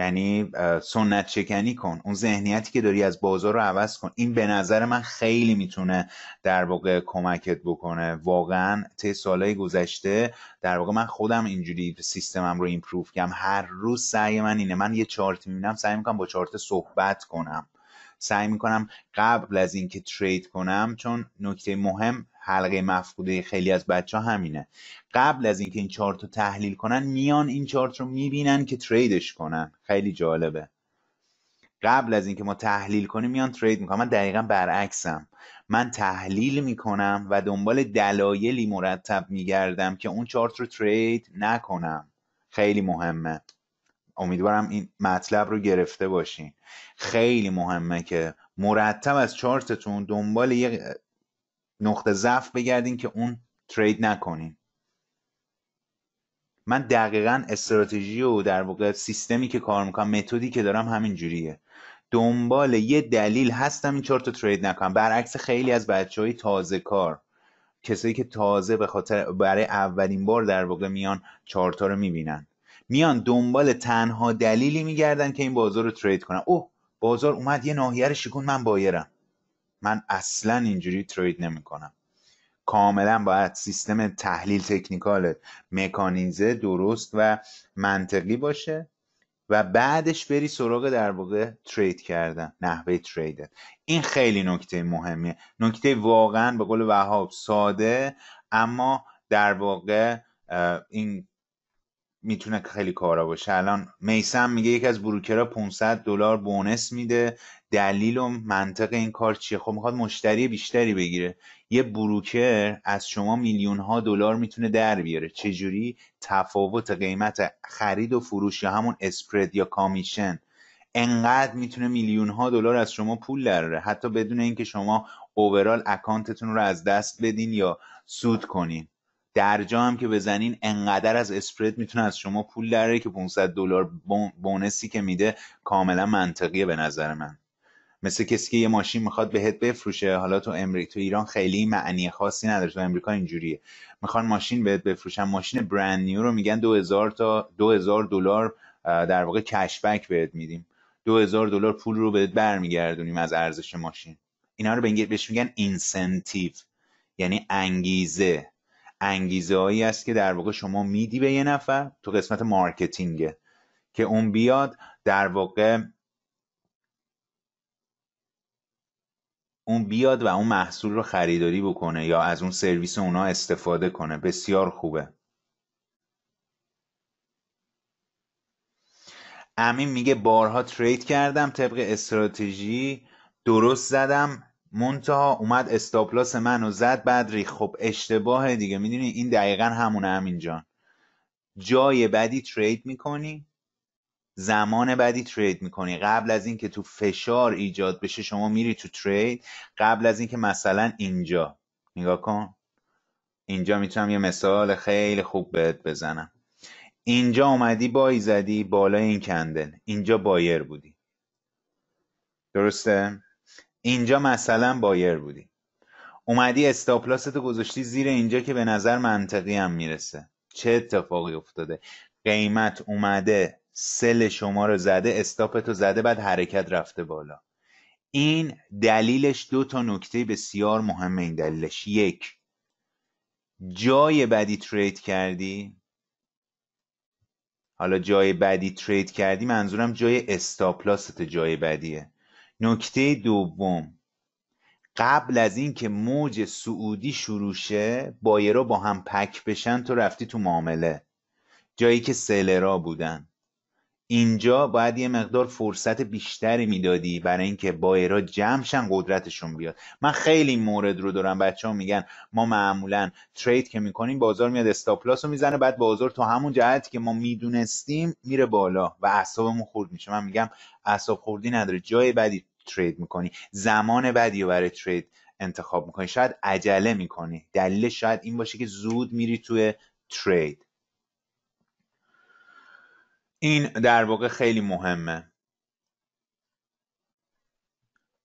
یعنی سنت شکنی کن اون ذهنیتی که داری از بازار رو عوض کن این به نظر من خیلی میتونه در واقع کمکت بکنه واقعا طی سالهای گذشته در واقع من خودم اینجوری سیستمم رو ایمپروف کردم هر روز سعی من اینه من یه چارت میبینم سعی میکنم با چارت صحبت کنم سعی میکنم قبل از اینکه ترید کنم چون نکته مهم حلقه مفقوده خیلی از بچه ها همینه قبل از اینکه این چارت رو تحلیل کنن میان این چارت رو میبینن که تریدش کنن خیلی جالبه قبل از اینکه ما تحلیل کنیم میان ترید میکنم من دقیقا برعکسم من تحلیل میکنم و دنبال دلایلی مرتب میگردم که اون چارت رو ترید نکنم خیلی مهمه امیدوارم این مطلب رو گرفته باشین خیلی مهمه که مرتب از چارتتون دنبال یه نقطه ضعف بگردین که اون ترید نکنین من دقیقا استراتژی و در واقع سیستمی که کار میکنم متدی که دارم همین جوریه دنبال یه دلیل هستم این چارت رو ترید نکنم برعکس خیلی از بچه های تازه کار کسایی که تازه به خاطر برای اولین بار در واقع میان چارت رو میبینن میان دنبال تنها دلیلی میگردن که این بازار رو ترید کنن اوه بازار اومد یه ناحیه رو شکون من بایرم من اصلا اینجوری ترید نمیکنم کاملا باید سیستم تحلیل تکنیکال مکانیزه درست و منطقی باشه و بعدش بری سراغ در واقع ترید کردن نحوه ترید این خیلی نکته مهمیه نکته واقعا به قول وهاب ساده اما در واقع این میتونه خیلی کارا باشه الان میسم میگه یکی از بروکرها 500 دلار بونس میده دلیل و منطق این کار چیه خب میخواد مشتری بیشتری بگیره یه بروکر از شما میلیون ها دلار میتونه در بیاره چجوری تفاوت قیمت خرید و فروش یا همون اسپرد یا کامیشن انقدر میتونه میلیون ها دلار از شما پول دراره حتی بدون اینکه شما اوورال اکانتتون رو از دست بدین یا سود کنین جا هم که بزنین انقدر از اسپرد میتونه از شما پول دره که 500 دلار بونسی که میده کاملا منطقیه به نظر من مثل کسی که یه ماشین میخواد بهت بفروشه حالا تو امریکا تو ایران خیلی معنی خاصی نداره تو امریکا اینجوریه میخوان ماشین بهت بفروشن ماشین برند نیو رو میگن 2000 تا 2000 دلار در واقع کشبک بهت میدیم 2000 دلار پول رو بهت برمیگردونیم از ارزش ماشین اینا رو بهش میگن اینسنتیو یعنی انگیزه انگیزه هایی است که در واقع شما میدی به یه نفر تو قسمت مارکتینگه که اون بیاد در واقع اون بیاد و اون محصول رو خریداری بکنه یا از اون سرویس اونا استفاده کنه بسیار خوبه امین میگه بارها ترید کردم طبق استراتژی درست زدم منتها اومد استاپلاس منو زد بعد ریخ خب اشتباه دیگه میدونی این دقیقا همونه همین جان جای بدی ترید میکنی زمان بعدی ترید میکنی قبل از اینکه تو فشار ایجاد بشه شما میری تو ترید قبل از اینکه مثلا اینجا نگاه کن اینجا میتونم یه مثال خیلی خوب بهت بزنم اینجا اومدی بای زدی بالای این کندل اینجا بایر بودی درسته اینجا مثلا بایر بودی اومدی استاپلاستو گذاشتی زیر اینجا که به نظر منطقی هم میرسه چه اتفاقی افتاده قیمت اومده سل شما رو زده استاپتو زده بعد حرکت رفته بالا این دلیلش دو تا نکته بسیار مهم این دلیلش یک جای بدی ترید کردی حالا جای بدی ترید کردی منظورم جای استاپلاست جای بدیه نکته دوم قبل از اینکه موج سعودی شروع شه بایرا با هم پک بشن تو رفتی تو معامله جایی که سلرا بودن اینجا باید یه مقدار فرصت بیشتری میدادی برای اینکه بایرا جمعشن قدرتشون بیاد من خیلی مورد رو دارم بچه ها میگن ما معمولا ترید که میکنیم بازار میاد استاپلاس رو میزنه بعد بازار تو همون جهتی که ما میدونستیم میره بالا و اعصابمون خورد میشه من میگم اعصاب خوردی نداره جای بدی ترید میکنی زمان بعدی رو برای ترید انتخاب میکنی شاید عجله میکنی دلیل شاید این باشه که زود میری توی ترید این در واقع خیلی مهمه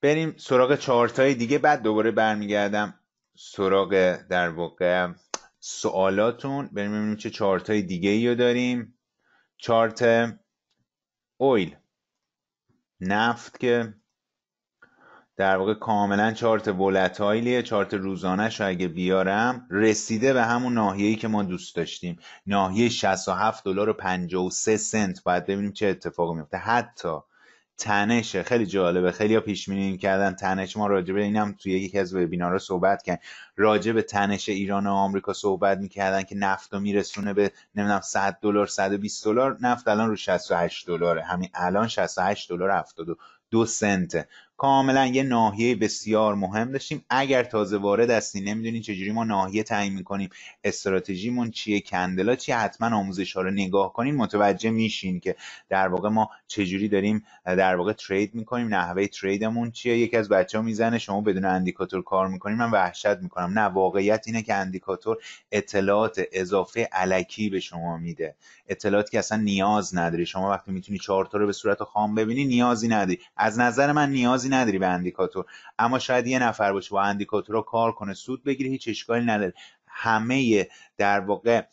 بریم سراغ چارت های دیگه بعد دوباره برمیگردم سراغ در واقع سوالاتون بریم ببینیم چه چارت های دیگه ای رو داریم چارت اویل نفت که در واقع کاملا چارت ولتایلیه چارت روزانه شو اگه بیارم رسیده به همون ناحیه‌ای که ما دوست داشتیم ناحیه 67 دلار و 53 سنت باید ببینیم چه اتفاقی میفته حتی تنشه خیلی جالبه خیلی ها پیش بینی کردن تنش ما راجبه اینم توی یکی از وبینارها صحبت کرد. راجب تنش ایران و آمریکا صحبت میکردن که نفت رو میرسونه به نمیدونم 100 دلار 120 دلار نفت الان رو 68 دلاره همین الان 68 دلار 72 دو سنته کاملا یه ناحیه بسیار مهم داشتیم اگر تازه وارد هستین نمیدونین چجوری ما ناحیه تعیین میکنیم استراتژیمون چیه کندلا چیه حتما آموزش ها رو نگاه کنین متوجه میشین که در واقع ما چجوری داریم در واقع ترید میکنیم نحوه تریدمون چیه یکی از بچه ها میزنه شما بدون اندیکاتور کار میکنیم من وحشت میکنم نه واقعیت اینه که اندیکاتور اطلاعات اضافه علکی به شما میده اطلاعاتی که اصلا نیاز نداری شما وقتی میتونی چهار تا رو به صورت خام ببینی نیازی نداری از نظر من نیازی نداری به اندیکاتور اما شاید یه نفر باشه با اندیکاتور رو کار کنه سود بگیره هیچ اشکالی نداره همه در واقع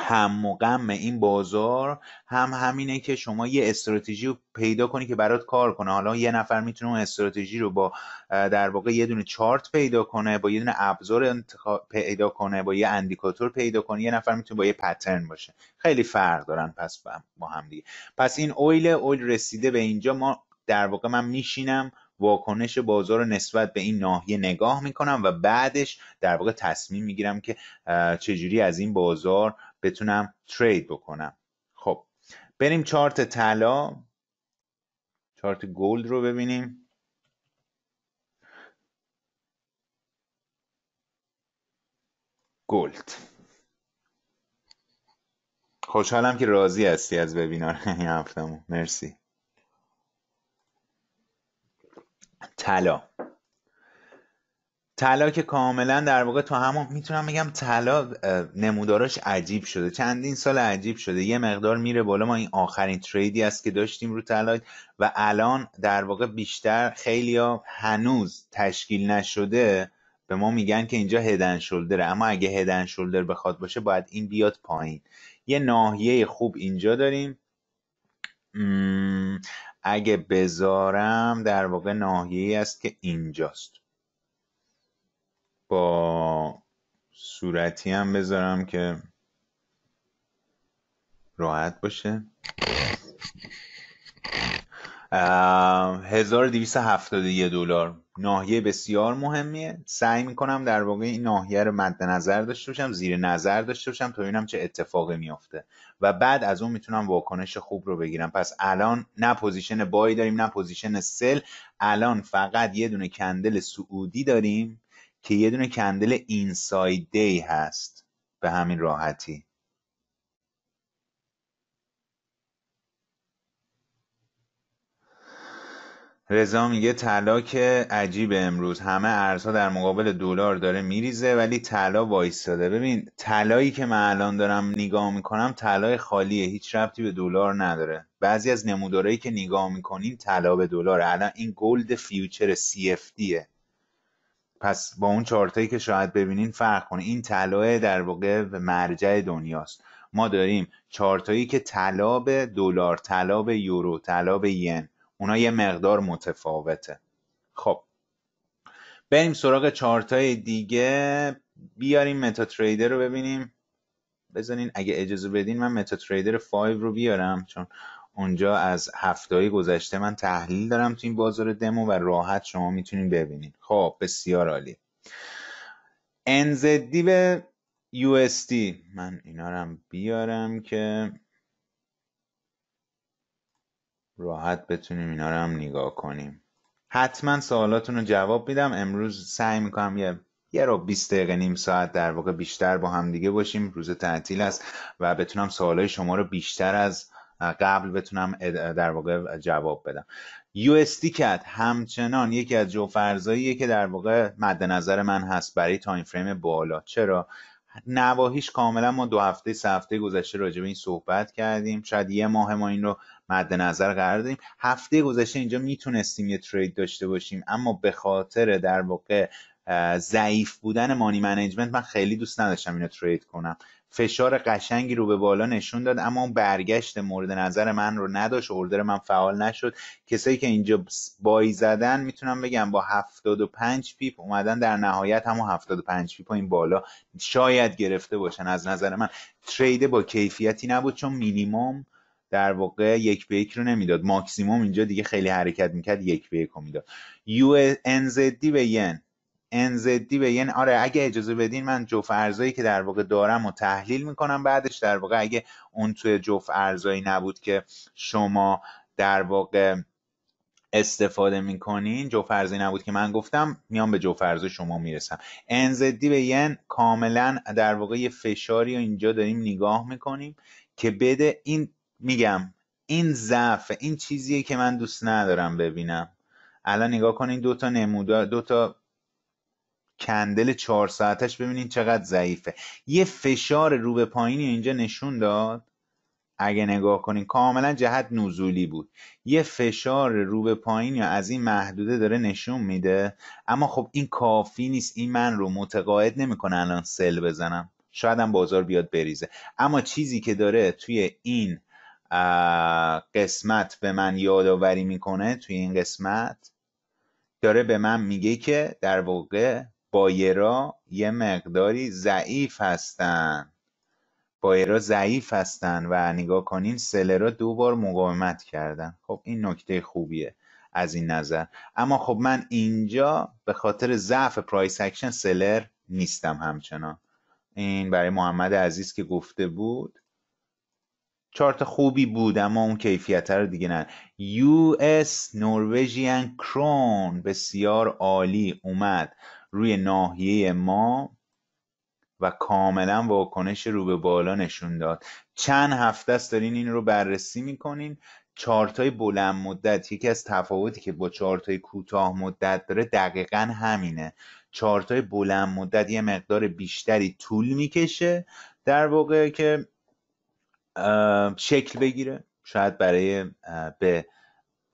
هم و غم این بازار هم همینه که شما یه استراتژی رو پیدا کنی که برات کار کنه حالا یه نفر میتونه اون استراتژی رو با در واقع یه دونه چارت پیدا کنه با یه دونه ابزار پیدا کنه با یه اندیکاتور پیدا کنه یه نفر میتونه با یه پترن باشه خیلی فرق دارن پس با هم دیگه پس این اویل اویل رسیده به اینجا ما در واقع من میشینم واکنش بازار نسبت به این ناحیه نگاه میکنم و بعدش در واقع تصمیم میگیرم که چجوری از این بازار بتونم ترید بکنم خب بریم چارت طلا چارت گلد رو ببینیم گلد خوشحالم که راضی هستی از وبینار این هفتمون مرسی طلا طلا که کاملا در واقع تو همون میتونم بگم طلا نموداراش عجیب شده چندین سال عجیب شده یه مقدار میره بالا ما این آخرین تریدی است که داشتیم رو طلا و الان در واقع بیشتر خیلی ها هنوز تشکیل نشده به ما میگن که اینجا هدن شولدره اما اگه هدن شولدر بخواد باشه باید این بیاد پایین یه ناحیه خوب اینجا داریم اگه بذارم در واقع ناحیه است که اینجاست با صورتی هم بذارم که راحت باشه 1271 دلار ناحیه بسیار مهمیه سعی میکنم در واقع این ناحیه رو مد نظر داشته باشم زیر نظر داشته باشم تا ببینم چه اتفاقی میافته و بعد از اون میتونم واکنش خوب رو بگیرم پس الان نه پوزیشن بای داریم نه پوزیشن سل الان فقط یه دونه کندل سعودی داریم که یه دونه کندل اینساید دی هست به همین راحتی رضا میگه طلا که عجیب امروز همه ارزها در مقابل دلار داره میریزه ولی طلا وایستاده ببین طلایی که من الان دارم نگاه میکنم طلای خالیه هیچ ربطی به دلار نداره بعضی از نمودارهایی که نگاه میکنین طلا به دلار الان این گلد فیوچر سی اف پس با اون چارتایی که شاید ببینین فرق کنه این طلا در واقع مرجع دنیاست ما داریم چارتایی که طلا به دلار طلا به یورو طلا به ین اونا یه مقدار متفاوته خب بریم سراغ چارتای دیگه بیاریم متا تریدر رو ببینیم بزنین اگه اجازه بدین من متا تریدر 5 رو بیارم چون اونجا از هفته گذشته من تحلیل دارم تو این بازار دمو و راحت شما میتونید ببینید خب بسیار عالی NZD به USD من اینا رو بیارم که راحت بتونیم اینا رو هم نگاه کنیم حتما سوالاتون رو جواب میدم امروز سعی میکنم یه یه رو 20 دقیقه نیم ساعت در واقع بیشتر با هم دیگه باشیم روز تعطیل است و بتونم سوالای شما رو بیشتر از قبل بتونم در واقع جواب بدم یو کت همچنان یکی از جوفرزاییه که در واقع مد نظر من هست برای تایم فریم بالا چرا نواهیش کاملا ما دو هفته سه هفته گذشته راجع به این صحبت کردیم شاید یه ماه ما این رو مد نظر قرار دادیم هفته گذشته اینجا میتونستیم یه ترید داشته باشیم اما به خاطر در واقع ضعیف بودن مانی منیجمنت من خیلی دوست نداشتم اینو ترید کنم فشار قشنگی رو به بالا نشون داد اما اون برگشت مورد نظر من رو نداشت اوردر من فعال نشد کسایی که اینجا بای زدن میتونم بگم با 75 پیپ اومدن در نهایت هم 75 پیپ این بالا شاید گرفته باشن از نظر من ترید با کیفیتی نبود چون مینیمم در واقع یک بیک رو نمیداد ماکسیموم اینجا دیگه خیلی حرکت میکرد یک به یک رو میداد یو به ین انزدی به یعنی آره اگه اجازه بدین من جفت ارزایی که در واقع دارم و تحلیل میکنم بعدش در واقع اگه اون توی جفت ارزایی نبود که شما در واقع استفاده میکنین جو فرضی نبود که من گفتم میام به جو فرضی شما میرسم انزدی به ین کاملا در واقع یه فشاری و اینجا داریم نگاه میکنیم که بده این میگم این ضعف این چیزیه که من دوست ندارم ببینم الان نگاه کنین دو تا نمودار دو تا کندل چهار ساعتش ببینین چقدر ضعیفه یه فشار رو به پایینی اینجا نشون داد اگه نگاه کنین کاملا جهت نزولی بود یه فشار رو به پایین یا از این محدوده داره نشون میده اما خب این کافی نیست این من رو متقاعد نمیکنه الان سل بزنم شاید هم بازار بیاد بریزه اما چیزی که داره توی این قسمت به من یادآوری میکنه توی این قسمت داره به من میگه که در واقع بایرا یه مقداری ضعیف هستن بایرا ضعیف هستن و نگاه کنین سلرا دو بار مقاومت کردن خب این نکته خوبیه از این نظر اما خب من اینجا به خاطر ضعف پرایس اکشن سلر نیستم همچنان این برای محمد عزیز که گفته بود چارت خوبی بود اما اون کیفیت رو دیگه نه یو اس نروژین کرون بسیار عالی اومد روی ناحیه ما و کاملا واکنش رو به بالا نشون داد چند هفته است دارین این رو بررسی میکنین چارتای بلند مدت یکی از تفاوتی که با چارتای کوتاه مدت داره دقیقا همینه چارتای بلند مدت یه مقدار بیشتری طول میکشه در واقع که شکل بگیره شاید برای به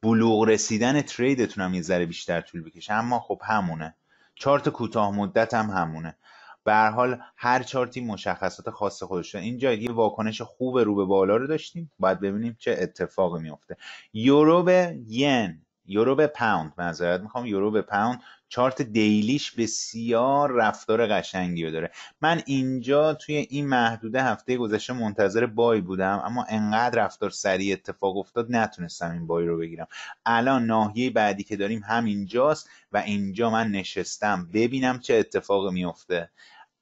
بلوغ رسیدن تریدتون هم یه ذره بیشتر طول بکشه اما خب همونه چارت کوتاه مدت هم همونه به هر حال هر چارتی مشخصات خاص خودشه. اینجا یه واکنش خوب رو به بالا رو داشتیم باید ببینیم چه اتفاقی میفته یورو به ین یورو به پوند معذرت میخوام یورو به پوند چارت دیلیش بسیار رفتار قشنگی رو داره من اینجا توی این محدوده هفته گذشته منتظر بای بودم اما انقدر رفتار سریع اتفاق افتاد نتونستم این بای رو بگیرم الان ناحیه بعدی که داریم همینجاست و اینجا من نشستم ببینم چه اتفاق میفته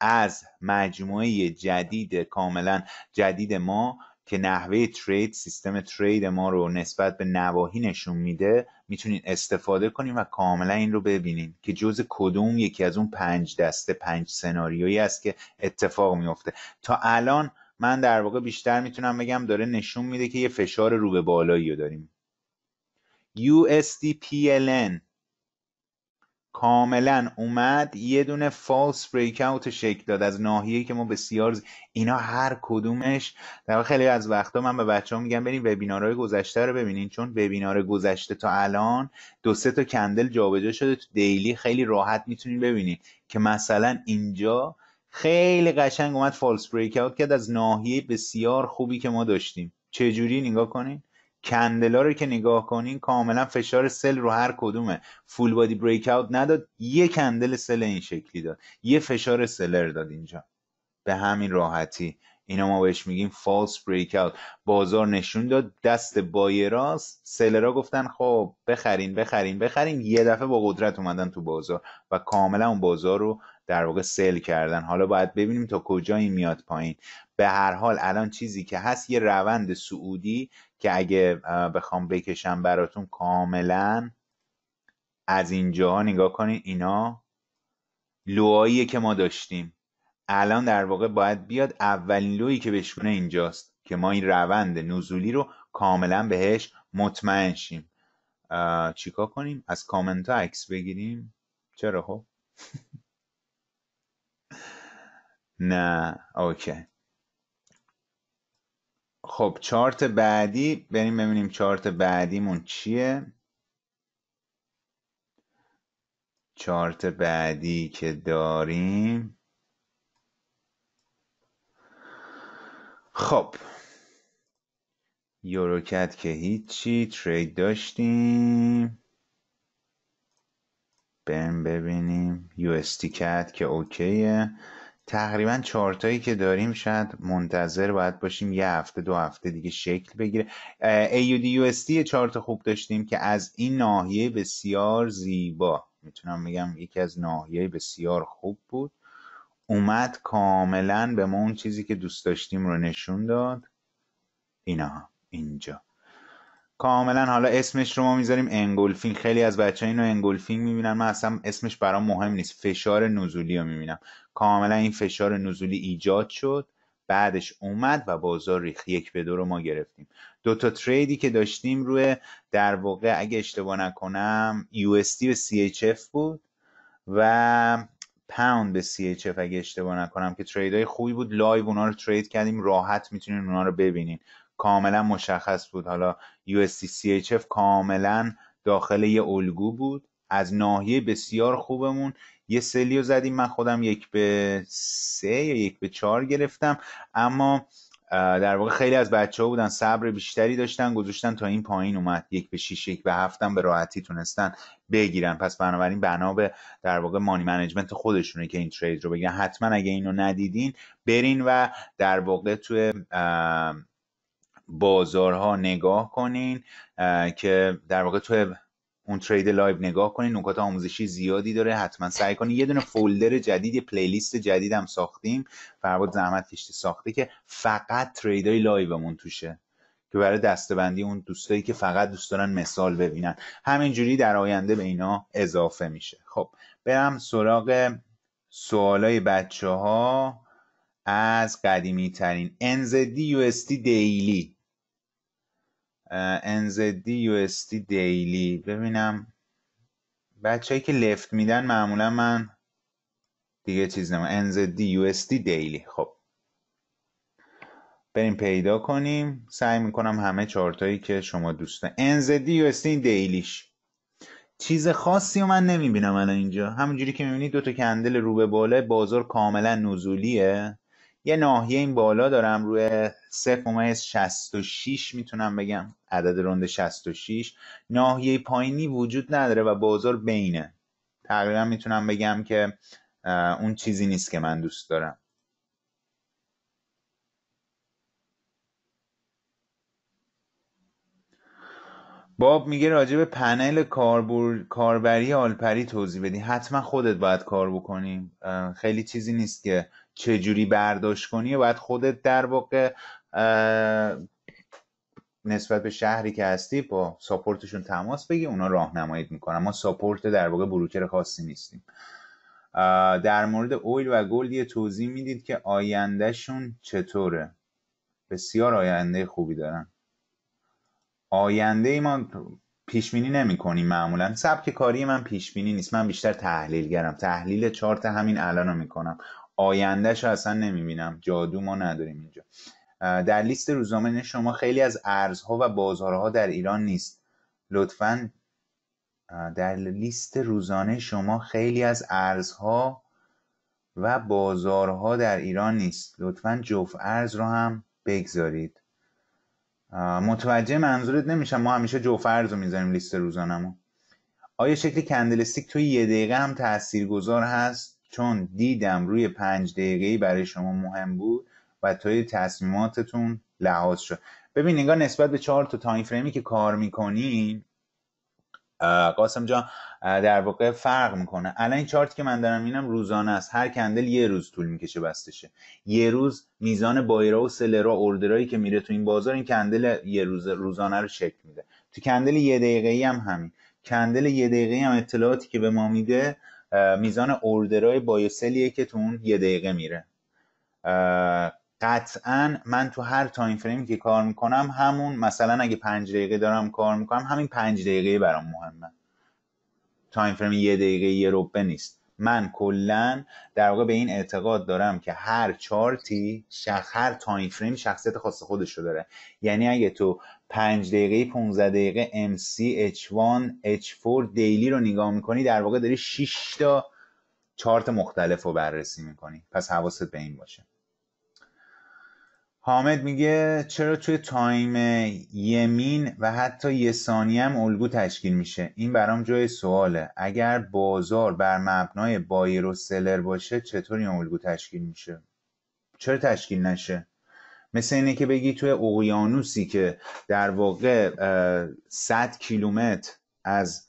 از مجموعه جدید کاملا جدید ما که نحوه ترید سیستم ترید ما رو نسبت به نواهی نشون میده میتونین استفاده کنین و کاملا این رو ببینین که جز کدوم یکی از اون پنج دسته پنج سناریویی است که اتفاق میفته تا الان من در واقع بیشتر میتونم بگم داره نشون میده که یه فشار رو به بالایی رو داریم USDPLN کاملا اومد یه دونه فالس بریک اوت شکل داد از ناحیه‌ای که ما بسیار اینا هر کدومش در خیلی از وقتا من به بچه ها میگم برین وبینارهای گذشته رو ببینین چون وبینار گذشته تا الان دو سه تا کندل جابجا شده تو دیلی خیلی راحت میتونین ببینین که مثلا اینجا خیلی قشنگ اومد فالس بریک اوت کرد از ناحیه بسیار خوبی که ما داشتیم چه جوری نگاه کنین کندلا رو که نگاه کنین کاملا فشار سل رو هر کدومه فول بادی بریک اوت نداد یه کندل سل این شکلی داد یه فشار سلر داد اینجا به همین راحتی اینا ما بهش میگیم فالس بریک اوت بازار نشون داد دست بایراست سلرا گفتن خب بخرین بخرین بخرین یه دفعه با قدرت اومدن تو بازار و کاملا اون بازار رو در واقع سل کردن حالا باید ببینیم تا کجا این میاد پایین به هر حال الان چیزی که هست یه روند سعودی که اگه بخوام بکشم براتون کاملا از اینجا نگاه کنین اینا لوایی که ما داشتیم الان در واقع باید بیاد اولین لویی که بشونه اینجاست که ما این روند نزولی رو کاملا بهش مطمئن شیم چیکار کنیم از کامنت ها عکس بگیریم چرا خب نه اوکی خب چارت بعدی بریم ببینیم چارت بعدی بعدیمون چیه چارت بعدی که داریم خب یوروکت که هیچی ترید داشتیم بریم ببینیم یو کت که اوکیه تقریبا چارتایی که داریم شاید منتظر باید باشیم یه هفته دو هفته دیگه شکل بگیره AUD USD چارت خوب داشتیم که از این ناحیه بسیار زیبا میتونم بگم یکی از ناحیه بسیار خوب بود اومد کاملا به ما اون چیزی که دوست داشتیم رو نشون داد اینا اینجا کاملا حالا اسمش رو ما میذاریم انگولفین خیلی از بچه اینو انگولفین میبینن من اصلا اسمش برام مهم نیست فشار نزولی رو میبینم کاملا این فشار نزولی ایجاد شد بعدش اومد و بازار ریخ یک به دو رو ما گرفتیم دو تا تریدی که داشتیم روی در واقع اگه اشتباه نکنم دی به CHF بود و پوند به CHF اگه اشتباه نکنم که ترید خوبی بود لایو اونا رو ترید کردیم راحت میتونین اونا رو ببینین کاملا مشخص بود حالا USCCHF کاملا داخل یه الگو بود از ناحیه بسیار خوبمون یه سلیو زدیم من خودم یک به سه یا یک به چهار گرفتم اما در واقع خیلی از بچه ها بودن صبر بیشتری داشتن گذاشتن تا این پایین اومد یک به شیش یک به هفتم به راحتی تونستن بگیرن پس بنابراین بنا به در واقع مانی منیجمنت خودشونه که این ترید رو بگیرن حتما اگه اینو ندیدین برین و در واقع توی بازارها نگاه کنین که در واقع تو اون ترید لایو نگاه کنین نکات آموزشی زیادی داره حتما سعی کنین یه دونه فولدر جدید یه پلیلیست جدید هم ساختیم فرهاد زحمت کشته ساخته که فقط تریدای لایومون توشه که برای دستبندی اون دوستایی که فقط دوست دارن مثال ببینن همینجوری در آینده به اینا اضافه میشه خب برم سراغ سوالای بچه ها از قدیمی ترین NZD USD دیلی NZD USD دیلی ببینم بچه‌ای که لفت میدن معمولا من دیگه چیز انزدی NZD USD دیلی خب بریم پیدا کنیم سعی میکنم همه چارتایی که شما دوست انزدی NZD USD دیلیش چیز خاصی و من نمیبینم الان اینجا همونجوری که میبینید دوتا کندل رو به بالا بازار کاملا نزولیه یه ناحیه این بالا دارم روی شست و میتونم بگم عدد رند 66 ناحیه پایینی وجود نداره و بازار بینه تقریبا میتونم بگم که اون چیزی نیست که من دوست دارم باب میگه راجع به پنل کاربر... کاربری آلپری توضیح بدی حتما خودت باید کار بکنیم. خیلی چیزی نیست که چجوری برداشت کنی باید خودت در واقع نسبت به شهری که هستی با ساپورتشون تماس بگی اونا راهنماییت میکنن ما ساپورت در واقع بروکر خاصی نیستیم در مورد اویل و گلد یه توضیح میدید که آیندهشون چطوره بسیار آینده خوبی دارن آینده ای ما پیش بینی نمی کنیم معمولا سبک کاری من پیش بینی نیست من بیشتر تحلیلگرم تحلیل چارت همین الانو میکنم آیندهش اصلا نمیبینم جادو ما نداریم اینجا در لیست روزنامه شما خیلی از ارزها و بازارها در ایران نیست لطفا در لیست روزانه شما خیلی از ارزها و بازارها در ایران نیست لطفا جفت ارز رو هم بگذارید متوجه منظورت نمیشم ما همیشه جفت ارز رو میذاریم لیست روزانه ما آیا شکل کندلستیک توی یه دقیقه هم تاثیرگذار هست چون دیدم روی پنج دقیقه‌ای برای شما مهم بود و توی تصمیماتتون لحاظ شد ببین نگاه نسبت به چهار تا تایم فریمی که کار میکنین قاسم جان در واقع فرق میکنه الان این چارت که من دارم اینم روزانه است هر کندل یه روز طول میکشه بستشه یه روز میزان بایرا و سلرا اوردرایی که میره تو این بازار این کندل یه روز روزانه رو شکل میده تو کندل یه دقیقه هم همین کندل یه دقیقه هم اطلاعاتی که به ما میده میزان اوردرای بایوسلیه که تو اون یه دقیقه میره قطعا من تو هر تایم فریمی که کار میکنم همون مثلا اگه پنج دقیقه دارم کار میکنم همین پنج دقیقه برام مهمه تایم فریم یه دقیقه یه روبه نیست من کلا در واقع به این اعتقاد دارم که هر چارتی شخ... هر تایم فریم شخصیت خاص خودش رو داره یعنی اگه تو 5 دقیقه 15 دقیقه MC اچ 1 H4 دیلی رو نگاه میکنی در واقع داری 6 تا چارت مختلف رو بررسی میکنی پس حواست به این باشه حامد میگه چرا توی تایم یمین و حتی یه ثانیه هم الگو تشکیل میشه این برام جای سواله اگر بازار بر مبنای بایر و سلر باشه چطور این الگو تشکیل میشه چرا تشکیل نشه مثل اینه که بگی توی اقیانوسی که در واقع 100 کیلومتر از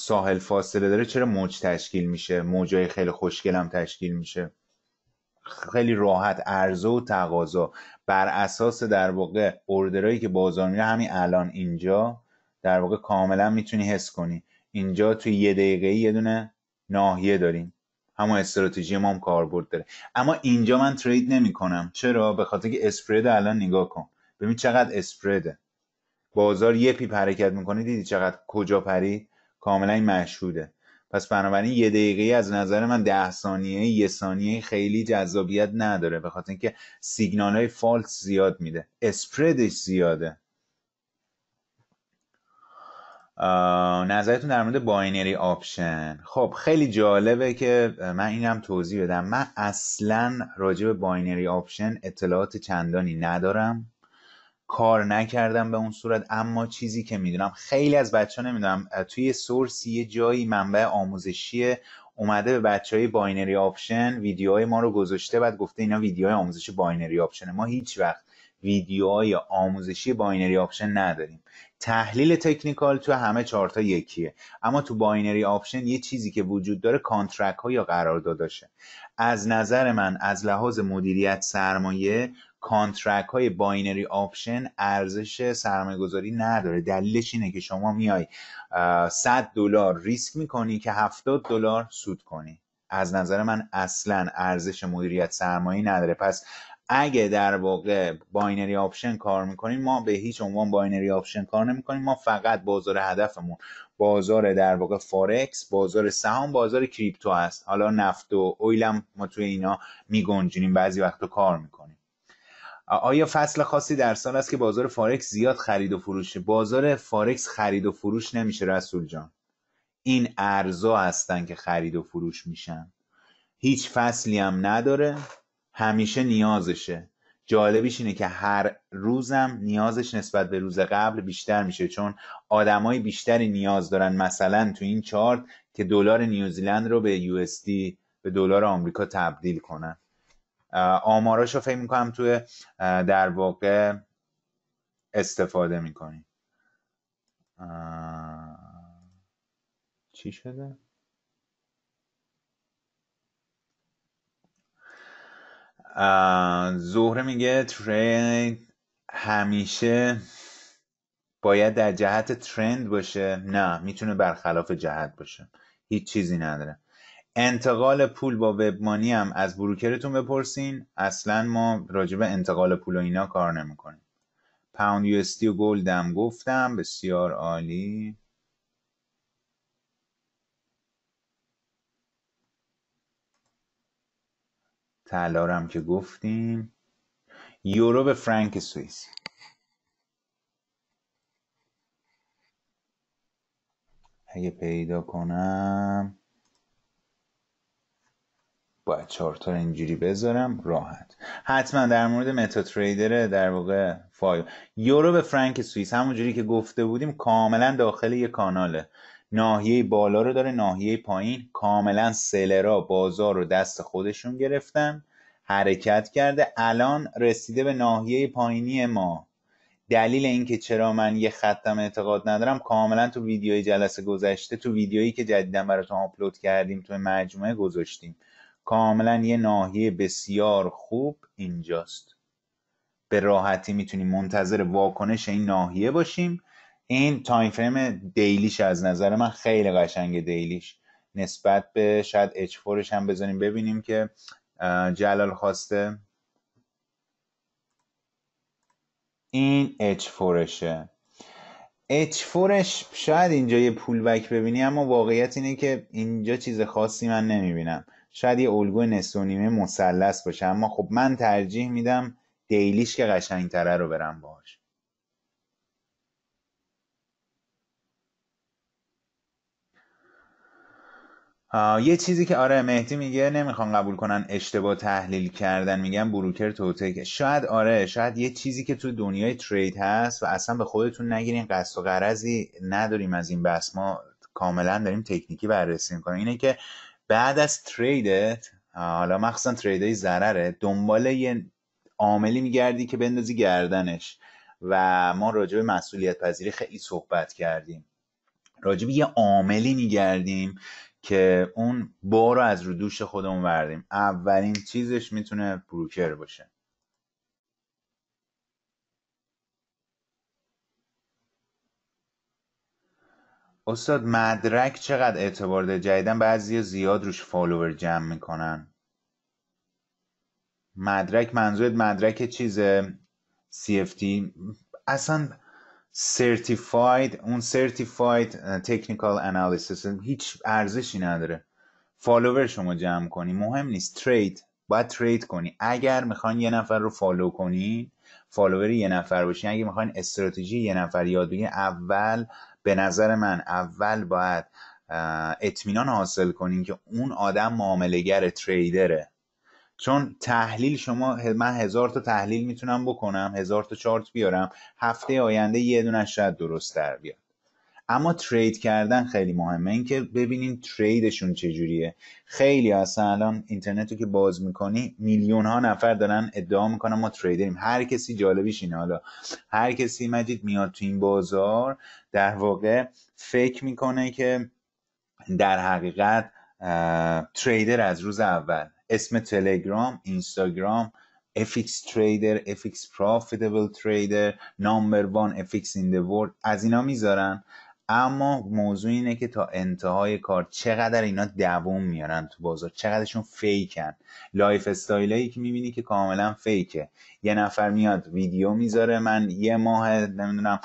ساحل فاصله داره چرا موج تشکیل میشه موجای خیلی خوشگل هم تشکیل میشه خیلی راحت عرضه و تقاضا بر اساس در واقع اوردرایی که بازار میره همین الان اینجا در واقع کاملا میتونی حس کنی اینجا توی یه دقیقه یه دونه ناحیه داریم اما استراتژی ما هم کاربرد داره اما اینجا من ترید نمی کنم چرا به خاطر که اسپرد الان نگاه کن ببین چقدر اسپرده بازار یه پیپ حرکت میکنه دیدی چقدر کجا پرید کاملا این مشهوده پس بنابراین یه دقیقه از نظر من ده ثانیه یه ثانیه خیلی جذابیت نداره به خاطر اینکه سیگنال های فالس زیاد میده اسپردش زیاده نظرتون در مورد باینری آپشن خب خیلی جالبه که من اینم توضیح بدم من اصلا راجع به باینری آپشن اطلاعات چندانی ندارم کار نکردم به اون صورت اما چیزی که میدونم خیلی از بچه ها نمیدونم توی سورس یه جایی منبع آموزشی اومده به بچه های باینری آپشن ویدیوهای ما رو گذاشته بعد گفته اینا ویدیوهای آموزش باینری آپشنه ما هیچ وقت ویدیوهای آموزشی باینری آپشن نداریم تحلیل تکنیکال تو همه چارتا یکیه اما تو باینری آپشن یه چیزی که وجود داره کانترک ها یا قرارداداشه از نظر من از لحاظ مدیریت سرمایه کانترک های باینری آپشن ارزش سرمایه گذاری نداره دلیلش اینه که شما میای 100 دلار ریسک میکنی که 70 دلار سود کنی از نظر من اصلا ارزش مدیریت سرمایه نداره پس اگه در واقع باینری آپشن کار میکنیم ما به هیچ عنوان باینری آپشن کار نمیکنیم ما فقط بازار هدفمون بازار در واقع فارکس بازار سهام بازار کریپتو است حالا نفت و هم ما توی اینا میگنجینیم بعضی وقتا کار میکنیم آیا فصل خاصی در سال است که بازار فارکس زیاد خرید و فروشه بازار فارکس خرید و فروش نمیشه رسول جان این ارزا هستن که خرید و فروش میشن هیچ فصلی هم نداره همیشه نیازشه جالبیش اینه که هر روزم نیازش نسبت به روز قبل بیشتر میشه چون آدمای بیشتری نیاز دارن مثلا تو این چارت که دلار نیوزیلند رو به یو به دلار آمریکا تبدیل کنن آماراشو فکر میکنم تو در واقع استفاده میکنیم چی شده؟ زهره میگه ترند همیشه باید در جهت ترند باشه نه میتونه برخلاف جهت باشه هیچ چیزی نداره انتقال پول با مانی هم از بروکرتون بپرسین اصلا ما به انتقال پول و اینا کار نمیکنیم پاوند یو و گلدم گفتم بسیار عالی تلارم که گفتیم یورو به فرانک سوئیس اگه پیدا کنم باید چارتا اینجوری بذارم راحت حتما در مورد متا در واقع فایو یورو به فرانک سوئیس همونجوری که گفته بودیم کاملا داخل یه کاناله ناحیه بالا رو داره ناحیه پایین کاملا سلرا بازار رو دست خودشون گرفتن حرکت کرده الان رسیده به ناحیه پایینی ما دلیل اینکه چرا من یه خطم اعتقاد ندارم کاملا تو ویدیوی جلسه گذشته تو ویدیویی که جدیدا براتون آپلود کردیم تو مجموعه گذاشتیم کاملا یه ناحیه بسیار خوب اینجاست به راحتی میتونیم منتظر واکنش این ناحیه باشیم این تایم فریم دیلیش از نظر من خیلی قشنگه دیلیش نسبت به شاید اچ هم بزنیم ببینیم که جلال خواسته این اچ فورشه اچ فورش شاید اینجا یه پول بک ببینی اما واقعیت اینه که اینجا چیز خاصی من نمیبینم شاید یه الگو نصف نیمه مثلث باشه اما خب من ترجیح میدم دیلیش که قشنگتره رو برم باشه یه چیزی که آره مهدی میگه نمیخوان قبول کنن اشتباه تحلیل کردن میگن بروکر توتک شاید آره شاید یه چیزی که تو دنیای ترید هست و اصلا به خودتون نگیرین قصد و قرضی نداریم از این بس ما کاملا داریم تکنیکی بررسی میکنیم اینه که بعد از تریدت حالا مخصوصا تریدای ضرره دنبال یه عاملی میگردی که بندازی گردنش و ما راجع به مسئولیت پذیری خیلی صحبت کردیم راجع به یه عاملی میگردیم که اون با رو از رو دوش خودمون بردیم اولین چیزش میتونه بروکر باشه استاد مدرک چقدر اعتبار ده جدیدن بعضی زیاد روش فالوور جمع میکنن مدرک منظورت مدرک چیز CFT اصلا سرتیفاید اون سرتیفاید تکنیکال انالیسیس هیچ ارزشی نداره فالوور شما جمع کنی مهم نیست ترید باید ترید کنی اگر میخواین یه نفر رو فالو کنی فالوور یه نفر باشین اگه میخواین استراتژی یه نفر یاد بگیرین اول به نظر من اول باید اطمینان حاصل کنین که اون آدم معاملگر تریدره چون تحلیل شما من هزار تا تحلیل میتونم بکنم هزار تا چارت بیارم هفته آینده یه دونه شاید درست در بیاد اما ترید کردن خیلی مهمه اینکه ببینیم تریدشون چجوریه خیلی اصلا الان اینترنت رو که باز میکنی میلیون ها نفر دارن ادعا میکنن ما تریدریم هر کسی جالبیش اینه حالا هر کسی مجید میاد تو این بازار در واقع فکر میکنه که در حقیقت تریدر از روز اول اسم تلگرام اینستاگرام FX Trader, FX Profitable Trader, Number One FX in the World از اینا میذارن اما موضوع اینه که تا انتهای کار چقدر اینا دووم میارن تو بازار چقدرشون فیکن لایف استایل هایی که میبینی که کاملا فیکه یه نفر میاد ویدیو میذاره من یه ماه نمیدونم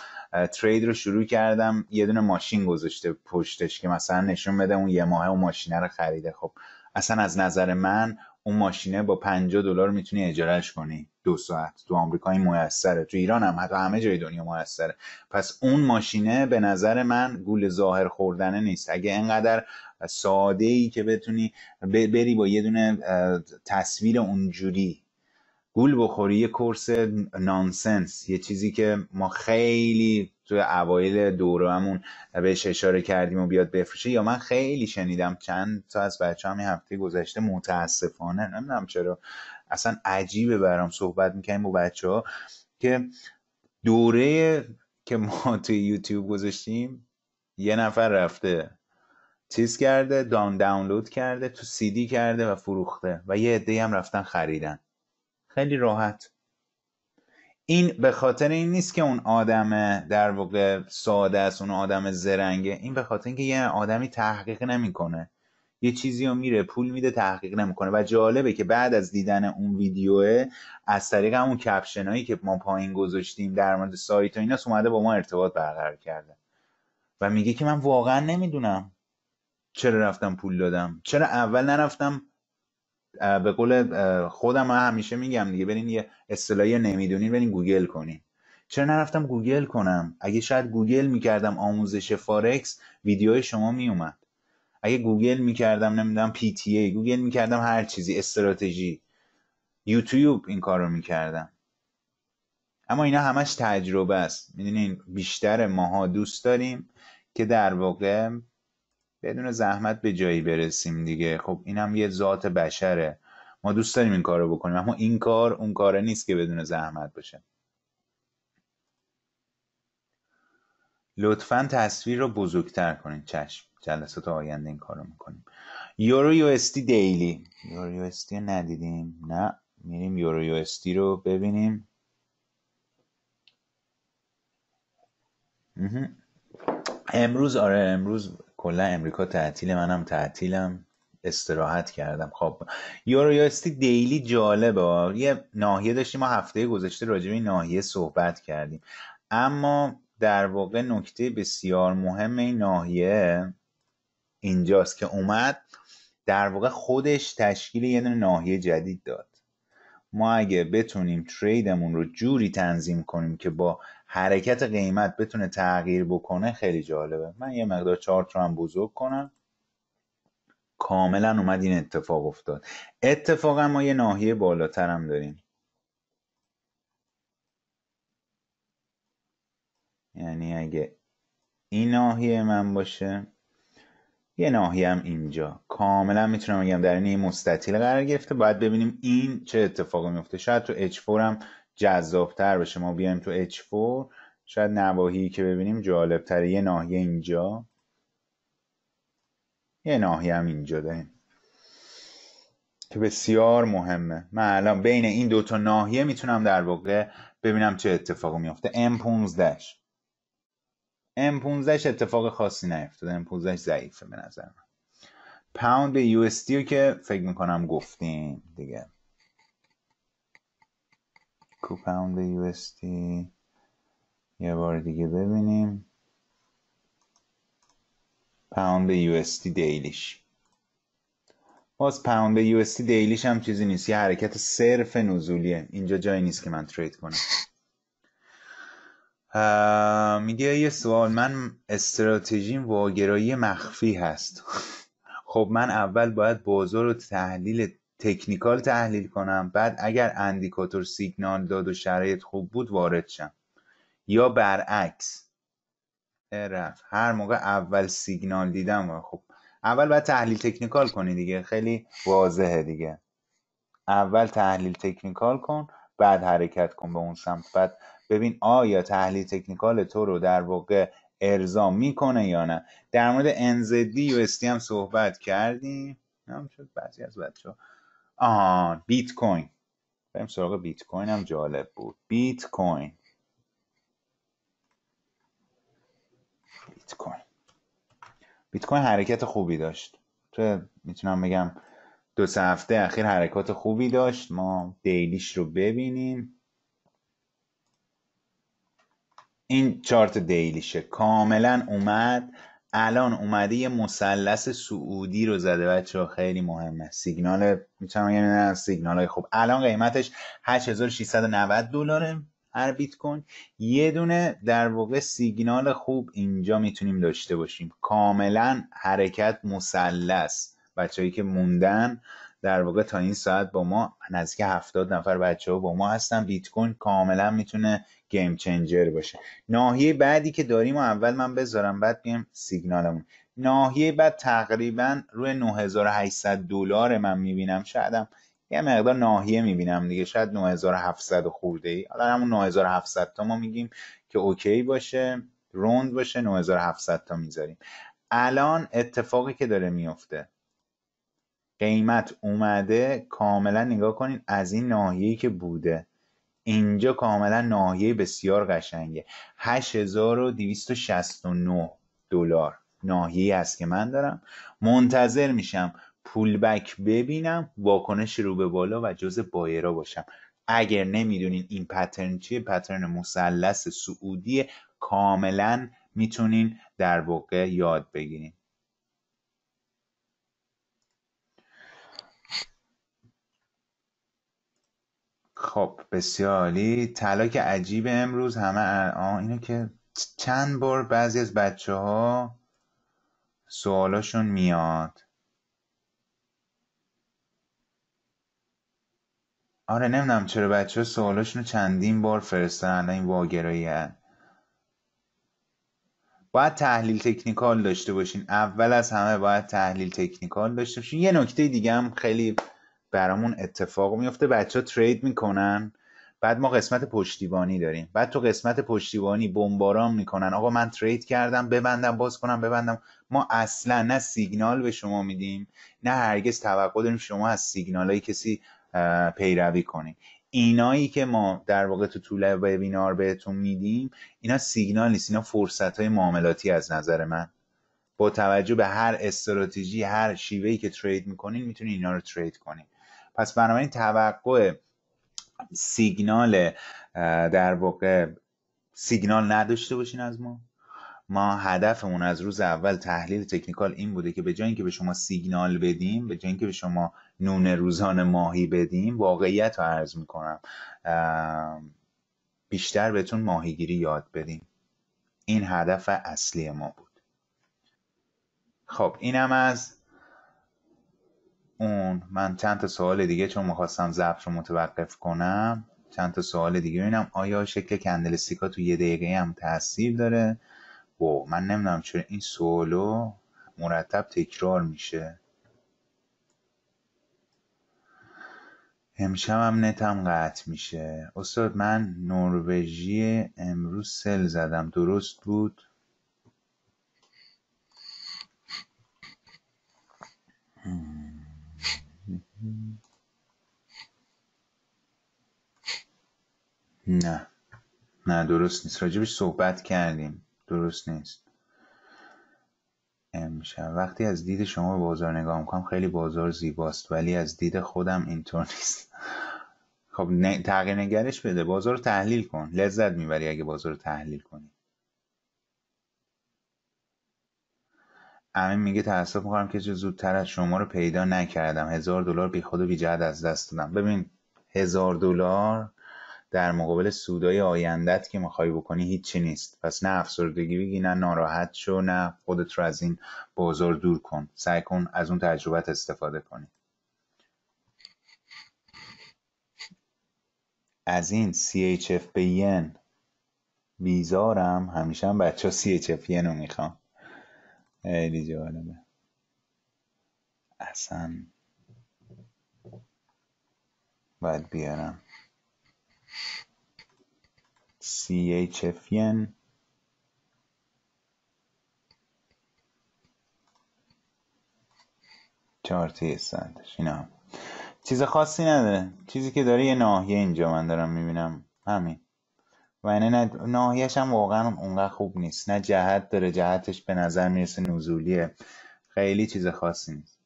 ترید رو شروع کردم یه دونه ماشین گذاشته پشتش که مثلا نشون بده اون یه ماه اون ماشینه رو خریده خب اصلا از نظر من اون ماشینه با 50 دلار میتونی اجارهش کنی دو ساعت تو آمریکا این موثره تو ایران هم حتی همه جای دنیا موثره پس اون ماشینه به نظر من گول ظاهر خوردنه نیست اگه اینقدر ساده ای که بتونی بری با یه دونه تصویر اونجوری گول بخوری یه کورس نانسنس یه چیزی که ما خیلی توی اوایل دورهمون بهش اشاره کردیم و بیاد بفروشه یا من خیلی شنیدم چند تا از بچه هم هفته گذشته متاسفانه نمیدونم چرا اصلا عجیبه برام صحبت میکنیم با بچه ها که دوره که ما توی یوتیوب گذاشتیم یه نفر رفته چیز کرده دان داونلود کرده تو سیدی کرده و فروخته و یه عده هم رفتن خریدن خیلی راحت این به خاطر این نیست که اون آدم در واقع ساده است اون آدم زرنگه این به خاطر اینکه یه آدمی تحقیق نمیکنه یه چیزی رو میره پول میده تحقیق نمیکنه و جالبه که بعد از دیدن اون ویدیوه از طریق همون هایی که ما پایین گذاشتیم در مورد سایت و ایناس اومده با ما ارتباط برقرار کرده و میگه که من واقعا نمیدونم چرا رفتم پول دادم چرا اول نرفتم به قول خودم همیشه میگم دیگه برین یه اصطلاحی نمیدونین برین گوگل کنین چرا نرفتم گوگل کنم اگه شاید گوگل میکردم آموزش فارکس ویدیوهای شما میومد اگه گوگل میکردم نمیدونم پی تی ای گوگل میکردم هر چیزی استراتژی یوتیوب این کار رو میکردم اما اینا همش تجربه است میدونین بیشتر ماها دوست داریم که در واقع بدون زحمت به جایی برسیم دیگه خب این هم یه ذات بشره ما دوست داریم این رو بکنیم اما این کار اون کار نیست که بدون زحمت باشه لطفا تصویر رو بزرگتر کنید چشم جلسات آینده این کار رو میکنیم یورو یو استی دیلی یورو یو استی رو ندیدیم نه میریم یورو یو استی رو ببینیم امروز آره امروز کلا امریکا تعطیل منم تعطیلم استراحت کردم خب یورو یاستی دیلی جالبه یه ناحیه داشتیم ما هفته گذشته راجع به ناحیه صحبت کردیم اما در واقع نکته بسیار مهم این ناحیه اینجاست که اومد در واقع خودش تشکیل یه دونه ناحیه جدید داد ما اگه بتونیم تریدمون رو جوری تنظیم کنیم که با حرکت قیمت بتونه تغییر بکنه خیلی جالبه من یه مقدار چارت رو هم بزرگ کنم کاملا اومد این اتفاق افتاد اتفاقا ما یه ناحیه بالاتر هم داریم یعنی اگه این ناحیه من باشه یه ناحیه هم اینجا کاملا میتونم بگم در این مستطیل قرار گرفته باید ببینیم این چه اتفاقی میفته شاید تو H4 هم جذابتر بشه ما بیایم تو H4 شاید نواحی که ببینیم جالبتره یه ناحیه اینجا یه ناحیه هم اینجا داریم که بسیار مهمه من الان بین این دوتا ناحیه میتونم در واقع ببینم چه اتفاق میافته M15 M15 اتفاق خاصی نیفتاد. M15 ضعیفه به نظر من پاوند به رو که فکر میکنم گفتیم دیگه کو پاوند یو یه بار دیگه ببینیم پاوند به یو دیلیش باز پاوند به یو دیلیش هم چیزی نیست یه حرکت صرف نزولیه اینجا جایی نیست که من ترید کنم میگه یه سوال من استراتژیم واگرایی مخفی هست خب من اول باید بازار رو تحلیل تکنیکال تحلیل کنم بعد اگر اندیکاتور سیگنال داد و شرایط خوب بود وارد شم یا برعکس رفت هر موقع اول سیگنال دیدم خب اول باید تحلیل تکنیکال کنی دیگه خیلی واضحه دیگه اول تحلیل تکنیکال کن بعد حرکت کن به اون سمت بعد ببین آیا تحلیل تکنیکال تو رو در واقع ارضا میکنه یا نه در مورد NZD و هم صحبت کردیم نمیشد بعضی از بچه آها بیت کوین بریم سراغ بیت کوین هم جالب بود بیت کوین بیت کوین بیت کوین حرکت خوبی داشت تو میتونم بگم دو سه هفته اخیر حرکات خوبی داشت ما دیلیش رو ببینیم این چارت دیلیشه کاملا اومد الان اومده یه مثلث سعودی رو زده بچه خیلی مهمه سیگنال میتونم یعنی سیگنال های خوب الان قیمتش 8690 دلاره هر بیت کوین یه دونه در واقع سیگنال خوب اینجا میتونیم داشته باشیم کاملا حرکت مثلث بچههایی که موندن در واقع تا این ساعت با ما نزدیک 70 نفر بچه ها با ما هستن بیت کوین کاملا میتونه گیم چنجر باشه ناحیه بعدی که داریم و اول من بذارم بعد بیم سیگنالمون ناحیه بعد تقریبا روی 9800 دلار من میبینم شایدم یه مقدار ناحیه میبینم دیگه شاید 9700 خورده ای حالا همون 9700 تا ما میگیم که اوکی باشه روند باشه 9700 تا میذاریم الان اتفاقی که داره میفته قیمت اومده کاملا نگاه کنین از این ناحیه‌ای که بوده اینجا کاملا ناحیه بسیار قشنگه 8269 دلار ناحیه است که من دارم منتظر میشم پول بک ببینم واکنش رو به بالا و جز بایرا باشم اگر نمیدونین این پترن چیه پترن مثلث سعودی کاملا میتونین در واقع یاد بگیرین خب بسیاری. طلا تلاک عجیب امروز همه الان اینه که چند بار بعضی از بچه ها سوالاشون میاد آره نمیدونم چرا بچه ها رو چندین بار فرستن این واگرایی باید تحلیل تکنیکال داشته باشین اول از همه باید تحلیل تکنیکال داشته باشین یه نکته دیگه هم خیلی برامون اتفاق میفته بچه ها ترید میکنن بعد ما قسمت پشتیبانی داریم بعد تو قسمت پشتیبانی بمباران میکنن آقا من ترید کردم ببندم باز کنم ببندم ما اصلا نه سیگنال به شما میدیم نه هرگز توقع داریم شما از سیگنال های کسی پیروی کنیم اینایی که ما در واقع تو طول وبینار بهتون میدیم اینا سیگنال نیست اینا فرصت های معاملاتی از نظر من با توجه به هر استراتژی هر شیوهی که ترید میکنین میتونین اینا رو ترید کنین پس بنابراین توقع سیگنال در واقع سیگنال نداشته باشین از ما ما هدفمون از روز اول تحلیل تکنیکال این بوده که به جای اینکه به شما سیگنال بدیم به جای اینکه به شما نون روزان ماهی بدیم واقعیت رو عرض میکنم بیشتر بهتون ماهیگیری یاد بدیم این هدف اصلی ما بود خب اینم از اون من چند تا سوال دیگه چون میخواستم ضبط رو متوقف کنم چند تا سوال دیگه ببینم آیا شکل کندل سیکا تو یه دقیقه هم تاثیر داره و من نمیدونم چرا این سوالو مرتب تکرار میشه امشب هم نتم قطع میشه استاد من نروژی امروز سل زدم درست بود نه نه درست نیست راجبش صحبت کردیم درست نیست امشب وقتی از دید شما به بازار نگاه میکنم خیلی بازار زیباست ولی از دید خودم اینطور نیست خب تغییر نگرش بده بازار رو تحلیل کن لذت میبری اگه بازار رو تحلیل کنی امین میگه تاسف میخورم که چه زودتر از شما رو پیدا نکردم هزار دلار بیخود و جهت از دست دادم ببین هزار دلار در مقابل سودای آیندت که میخوای بکنی هیچی نیست پس نه افسردگی بگی نه ناراحت شو نه خودت رو از این بازار دور کن سعی کن از اون تجربت استفاده کنی از این CHF به ین بیزارم همیشه هم بچه ها CHF ین رو میخوام خیلی جالبه اصلا باید بیارم CHFN چارتی سندش اینا چیز خاصی نداره چیزی که داره یه ناحیه اینجا من دارم میبینم همین و یعنی نه... ناحیهش هم واقعا اونقدر خوب نیست نه جهت داره جهتش به نظر میرسه نزولیه خیلی چیز خاصی نیست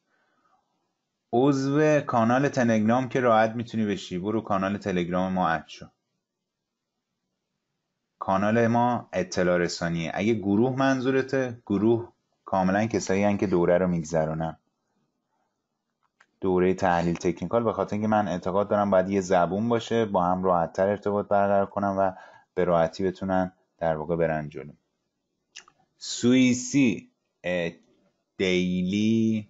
عضو کانال تلگرام که راحت میتونی بشی برو کانال تلگرام ما اد کانال ما اطلاع رسانیه اگه گروه منظورته گروه کاملا کسایی هن که دوره رو میگذرونن دوره تحلیل تکنیکال به خاطر اینکه من اعتقاد دارم باید یه زبون باشه با هم راحتتر ارتباط برقرار کنم و به راحتی بتونن در واقع برن جلو سوئیسی دیلی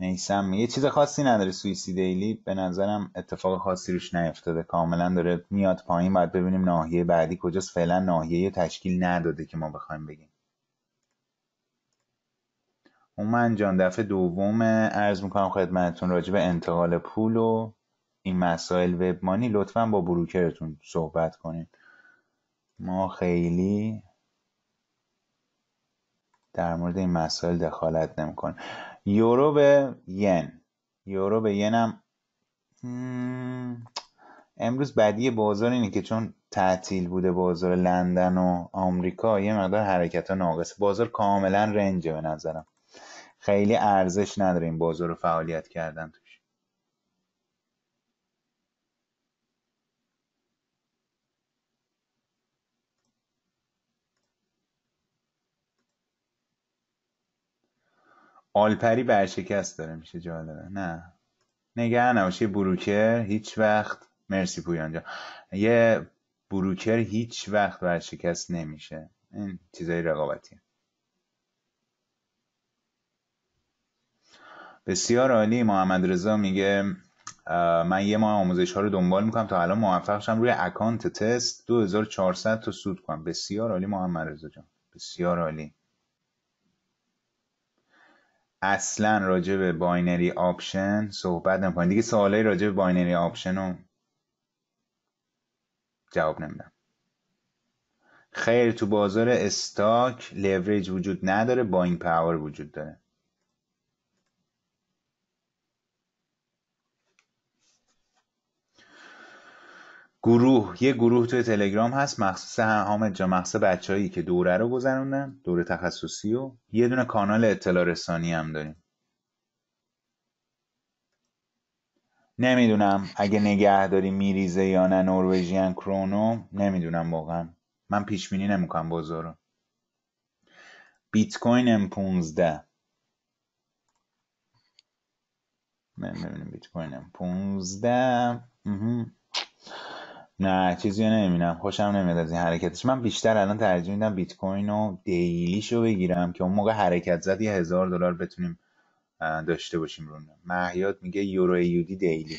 نیسم یه چیز خاصی نداره سوئیسی دیلی به نظرم اتفاق خاصی روش نیفتاده کاملا داره میاد پایین باید ببینیم ناحیه بعدی کجاست فعلا ناحیه تشکیل نداده که ما بخوایم بگیم اون من جان دفعه دوم ارز میکنم خدمتتون راجع به انتقال پول و این مسائل وبمانی لطفا با بروکرتون صحبت کنید ما خیلی در مورد این مسائل دخالت نمیکنیم یورو به ین یورو به ین هم امروز بدی بازار اینه که چون تعطیل بوده بازار لندن و آمریکا یه مقدار حرکت ناقص بازار کاملا رنجه به نظرم خیلی ارزش نداره این بازار رو فعالیت کردن تو آلپری برشکست داره میشه جالبه نه نگه نباش یه بروکر هیچ وقت مرسی پویان یه بروکر هیچ وقت برشکست نمیشه این چیزای رقابتی بسیار عالی محمد رضا میگه من یه ماه آموزش ها رو دنبال میکنم تا الان موفق شم روی اکانت تست 2400 تا سود کنم بسیار عالی محمد رضا جان بسیار عالی اصلا راجع به باینری آپشن صحبت نمیکنیم دیگه سوالی راجع به باینری آپشن رو جواب نمیدم خیر تو بازار استاک لوریج وجود نداره باین پاور وجود داره گروه یه گروه توی تلگرام هست مخصوص حامد جا مخصوص هایی که دوره رو گذروندن دوره تخصصی و یه دونه کانال اطلاع رسانی هم داریم نمیدونم اگه نگه داری میریزه یا نه نروژین کرونو نمیدونم واقعا من پیش بینی نمیکنم بازارو بیت کوین ام 15 من بیت کوین ام 15 نه چیزی رو نمیبینم خوشم نمیاد از این حرکتش من بیشتر الان ترجیح میدم بیت کوین و رو بگیرم که اون موقع حرکت زد یه هزار دلار بتونیم داشته باشیم رو محیات میگه یورو یودی دیلی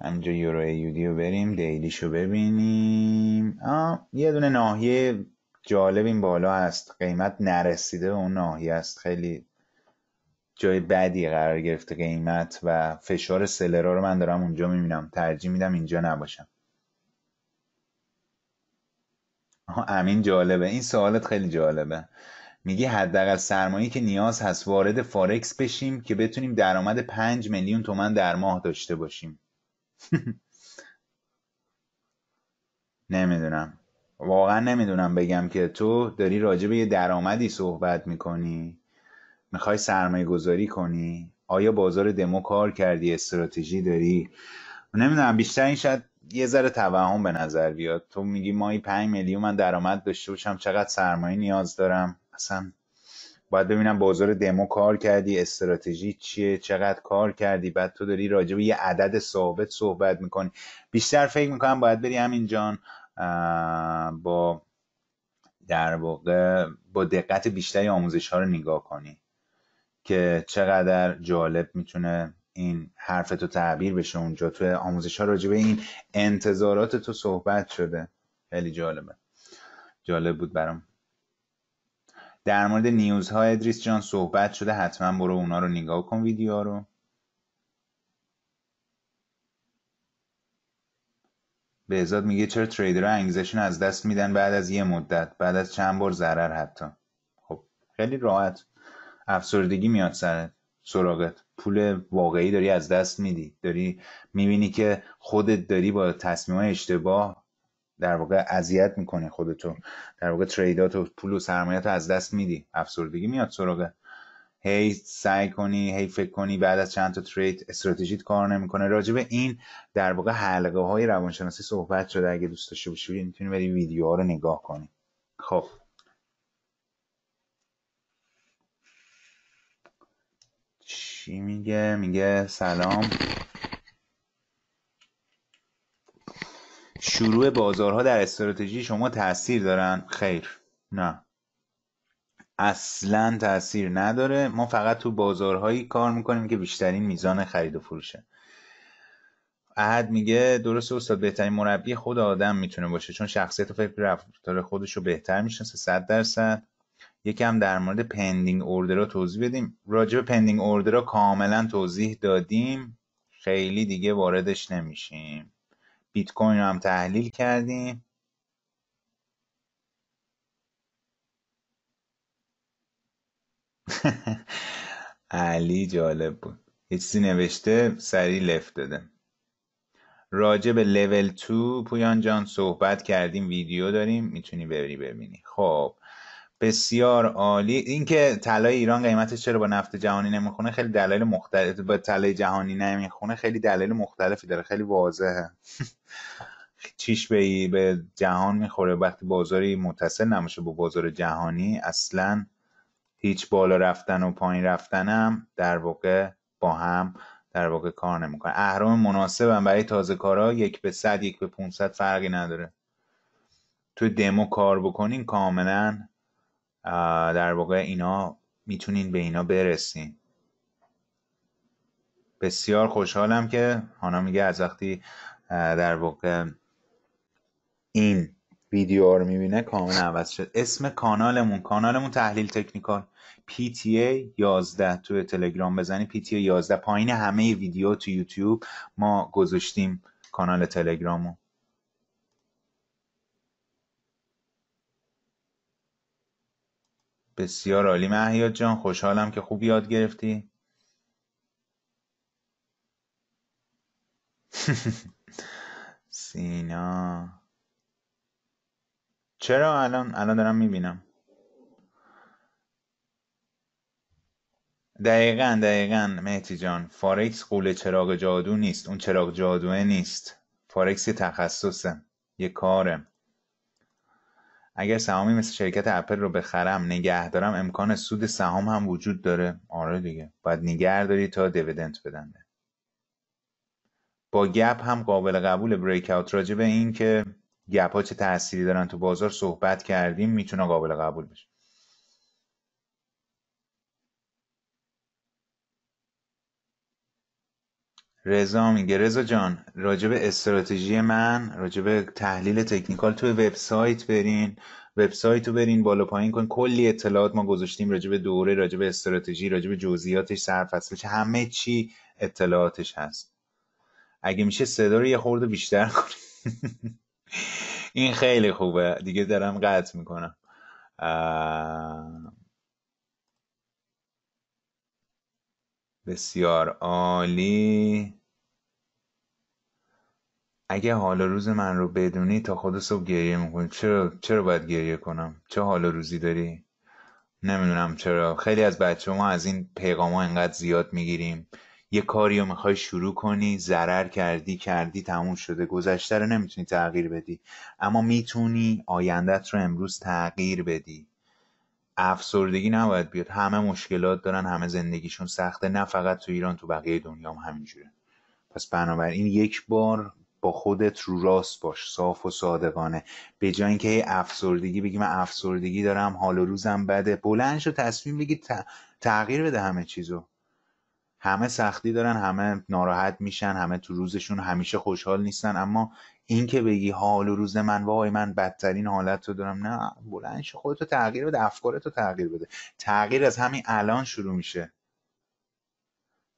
همینجا یورو یودی رو بریم رو ببینیم یه دونه ناحیه جالب این بالا هست قیمت نرسیده به اون ناحیه است خیلی جای بدی قرار گرفته قیمت و فشار سلرا رو من دارم اونجا میبینم ترجیح میدم اینجا نباشم امین جالبه این سوالت خیلی جالبه میگی حداقل سرمایه که نیاز هست وارد فارکس بشیم که بتونیم درآمد پنج میلیون تومن در ماه داشته باشیم نمیدونم واقعا نمیدونم بگم که تو داری راجع به یه درآمدی صحبت میکنی میخوای سرمایه گذاری کنی آیا بازار دمو کار کردی استراتژی داری نمیدونم بیشتر این شاید یه ذره توهم به نظر بیاد تو میگی مایی 5 میلیون من درآمد داشته باشم چقدر سرمایه نیاز دارم اصلا باید ببینم بازار دمو کار کردی استراتژی چیه چقدر کار کردی بعد تو داری راجع به یه عدد ثابت صحبت میکنی بیشتر فکر میکنم باید بری همین جان با در واقع با دقت بیشتری آموزش ها رو نگاه کنی که چقدر جالب میتونه این حرف تو تعبیر بشه اونجا تو آموزش ها راجبه این انتظارات تو صحبت شده خیلی جالبه جالب بود برام در مورد نیوز ها ادریس جان صحبت شده حتما برو اونا رو نگاه کن ویدیو رو بهزاد میگه چرا تریدرها انگیزشون از دست میدن بعد از یه مدت بعد از چند بار ضرر حتی خب خیلی راحت افسردگی میاد سر، سراغت پول واقعی داری از دست میدی داری میبینی که خودت داری با تصمیم اشتباه در واقع اذیت میکنی خودتو در واقع تریدات و پول و سرمایت از دست میدی افسردگی میاد سراغت هی سعی کنی هی فکر کنی بعد از چند تا ترید استراتژیت کار نمیکنه راجع به این در واقع حلقه های روانشناسی صحبت شده اگه دوست داشته باشی میتونی بری ویدیوها رو نگاه کنی خب چی میگه میگه سلام شروع بازارها در استراتژی شما تاثیر دارن خیر نه اصلا تاثیر نداره ما فقط تو بازارهایی کار میکنیم که بیشترین میزان خرید و فروشه احد میگه درست استاد بهترین مربی خود آدم میتونه باشه چون شخصیت و فکر رفتار خودش رو بهتر میشناسه صد درصد یکم در مورد پندینگ اوردرا توضیح بدیم راجع به پندینگ اوردرا کاملا توضیح دادیم خیلی دیگه واردش نمیشیم بیت کوین رو هم تحلیل کردیم علی جالب بود یه چیزی نوشته سریع لفت داده راجع به لول 2 پویان جان صحبت کردیم ویدیو داریم میتونی بری ببینی خب بسیار عالی اینکه طلای ایران قیمتش چرا با نفت جهانی نمیخونه خیلی دلایل مختلف با طلای جهانی نمیخونه خیلی دلایل مختلفی داره خیلی واضحه چیش به به جهان میخوره وقتی بازاری متصل نمیشه با بازار جهانی اصلا هیچ بالا رفتن و پایین رفتنم در واقع با هم در واقع کار نمیکنه اهرام مناسبم برای تازه کارا یک به صد یک به 500 فرقی نداره تو دمو کار بکنین کاملا در واقع اینا میتونین به اینا برسین بسیار خوشحالم که هانا میگه از وقتی در واقع این ویدیو رو میبینه کاملا عوض شد اسم کانالمون کانالمون تحلیل تکنیکال PTA 11 توی تلگرام بزنی PTA 11 پایین همه ویدیو تو یوتیوب ما گذاشتیم کانال تلگرامو بسیار عالی مهیار جان خوشحالم که خوب یاد گرفتی سینا چرا الان الان دارم میبینم دقیقا دقیقا مهتی جان فارکس قول چراغ جادو نیست اون چراغ جادوه نیست فارکس یه تخصصه یه کاره اگر سهامی مثل شرکت اپل رو بخرم نگه دارم امکان سود سهام هم وجود داره آره دیگه باید نگه داری تا دیویدند بدن با گپ هم قابل قبول بریک اوت راجع به این که گپ ها چه تأثیری دارن تو بازار صحبت کردیم میتونه قابل قبول بشه رضا میگه رضا جان راجب استراتژی من راجب تحلیل تکنیکال توی وبسایت برین وبسایت رو برین بالا پایین کن کلی اطلاعات ما گذاشتیم راجب دوره راجب استراتژی راجب جزئیاتش سرفصلش همه چی اطلاعاتش هست اگه میشه صدا رو یه خورده بیشتر کنیم این خیلی خوبه دیگه دارم قطع میکنم بسیار عالی اگه حال روز من رو بدونی تا خود صبح گریه میکنی چرا چرا باید گریه کنم چه حال روزی داری نمیدونم چرا خیلی از بچه ما از این پیغام ها انقدر زیاد میگیریم یه کاری رو میخوای شروع کنی ضرر کردی کردی تموم شده گذشته رو نمیتونی تغییر بدی اما میتونی آیندت رو امروز تغییر بدی افسردگی نباید بیاد همه مشکلات دارن همه زندگیشون سخته نه فقط تو ایران تو بقیه دنیا هم همینجوره پس بنابراین یک بار با خودت رو راست باش صاف و صادقانه به جای اینکه افسردگی بگی من افسردگی دارم حال و روزم بده بلند شو تصمیم بگی تغییر بده همه چیزو همه سختی دارن همه ناراحت میشن همه تو روزشون همیشه خوشحال نیستن اما این که بگی حال و روز من وای من بدترین حالت رو دارم نه بلند شو خودتو تغییر بده افکارتو تغییر بده تغییر از همین الان شروع میشه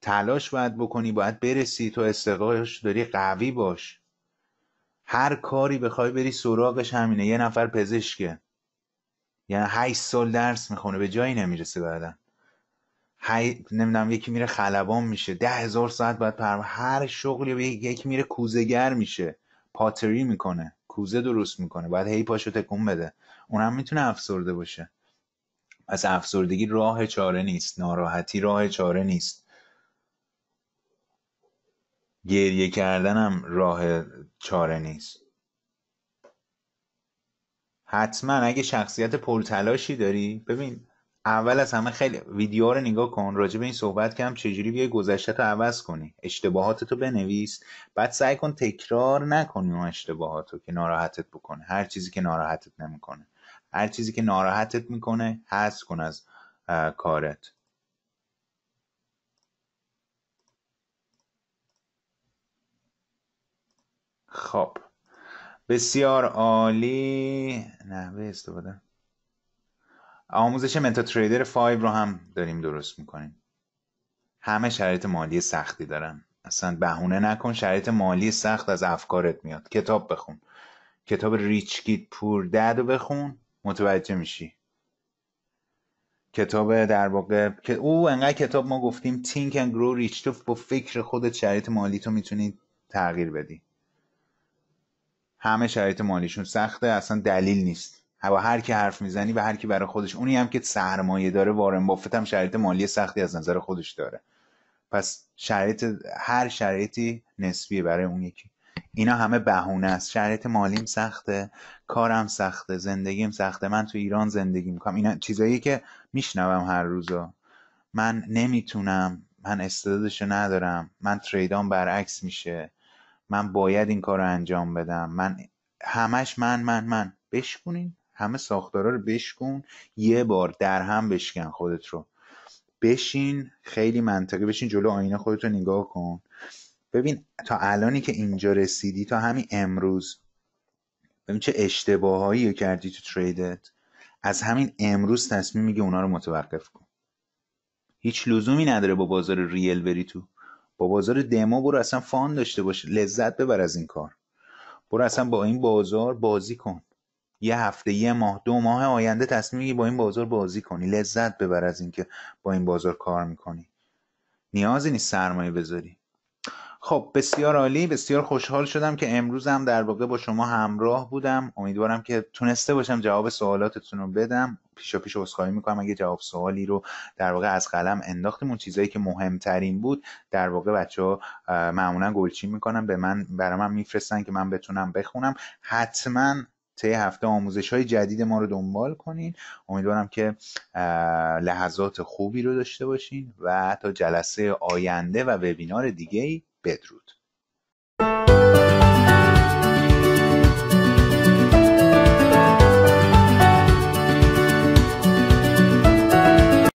تلاش باید بکنی باید برسی تو استقایش داری قوی باش هر کاری بخوای بری سراغش همینه یه نفر پزشکه یعنی 8 سال درس میخونه به جایی نمیرسه بعدا هی... نمیدونم یکی میره خلبان میشه ده هزار ساعت باید پر هر شغلی به یکی میره کوزگر میشه پاتری میکنه کوزه درست میکنه بعد هی پاشو تکون بده اونم میتونه افسرده باشه پس افسردگی راه چاره نیست ناراحتی راه چاره نیست گریه کردنم راه چاره نیست حتما اگه شخصیت پرتلاشی داری ببین اول از همه خیلی ویدیو رو نگاه کن راجع به این صحبت هم چجوری بیای گذشته تو عوض کنی اشتباهات تو بنویس بعد سعی کن تکرار نکنی اون اشتباهات رو که ناراحتت بکنه هر چیزی که ناراحتت نمیکنه هر چیزی که ناراحتت میکنه حذف کن از کارت خب بسیار عالی نه به استفاده آموزش منتا تریدر 5 رو هم داریم درست میکنیم همه شرایط مالی سختی دارن اصلا بهونه نکن شرایط مالی سخت از افکارت میاد کتاب بخون کتاب ریچ کیت پور دد رو بخون متوجه میشی کتاب در واقع او انقدر کتاب ما گفتیم تینک اند گرو ریچ تو با فکر خودت شرایط مالی تو میتونی تغییر بدی همه شرایط مالیشون سخته اصلا دلیل نیست با هر کی حرف میزنی و هر کی برای خودش اونی هم که سرمایه داره وارن بافت هم شرایط مالی سختی از نظر خودش داره پس شرایط هر شرایطی نسبیه برای اون یکی اینا همه بهونه است شرایط مالیم سخته کارم سخته زندگیم سخته من تو ایران زندگی میکنم اینا چیزایی که میشنوم هر روزا من نمیتونم من استعدادشو ندارم من تریدام برعکس میشه من باید این کار رو انجام بدم من همش من من من همه ساختارا رو بشکن یه بار در هم بشکن خودت رو بشین خیلی منطقی بشین جلو آینه خودت رو نگاه کن ببین تا الانی که اینجا رسیدی تا همین امروز ببین چه اشتباهایی کردی تو تریدت از همین امروز تصمیم میگه اونا رو متوقف کن هیچ لزومی نداره با بازار ریل بری تو با بازار دمو برو اصلا فان داشته باش لذت ببر از این کار برو اصلا با این بازار بازی کن یه هفته یه ماه دو ماه آینده تصمیمی با این بازار بازی کنی لذت ببر از اینکه با این بازار کار میکنی نیازی نیست سرمایه بذاری خب بسیار عالی بسیار خوشحال شدم که امروز هم در واقع با شما همراه بودم امیدوارم که تونسته باشم جواب سوالاتتون رو بدم پیشا پیش عذرخواهی میکنم اگه جواب سوالی رو در واقع از قلم انداختیم اون چیزایی که مهمترین بود در واقع بچه ها معمولا گلچی میکنم به من برای من میفرستن که من بتونم بخونم حتما طی هفته آموزش های جدید ما رو دنبال کنین امیدوارم که لحظات خوبی رو داشته باشین و تا جلسه آینده و وبینار دیگه بدرود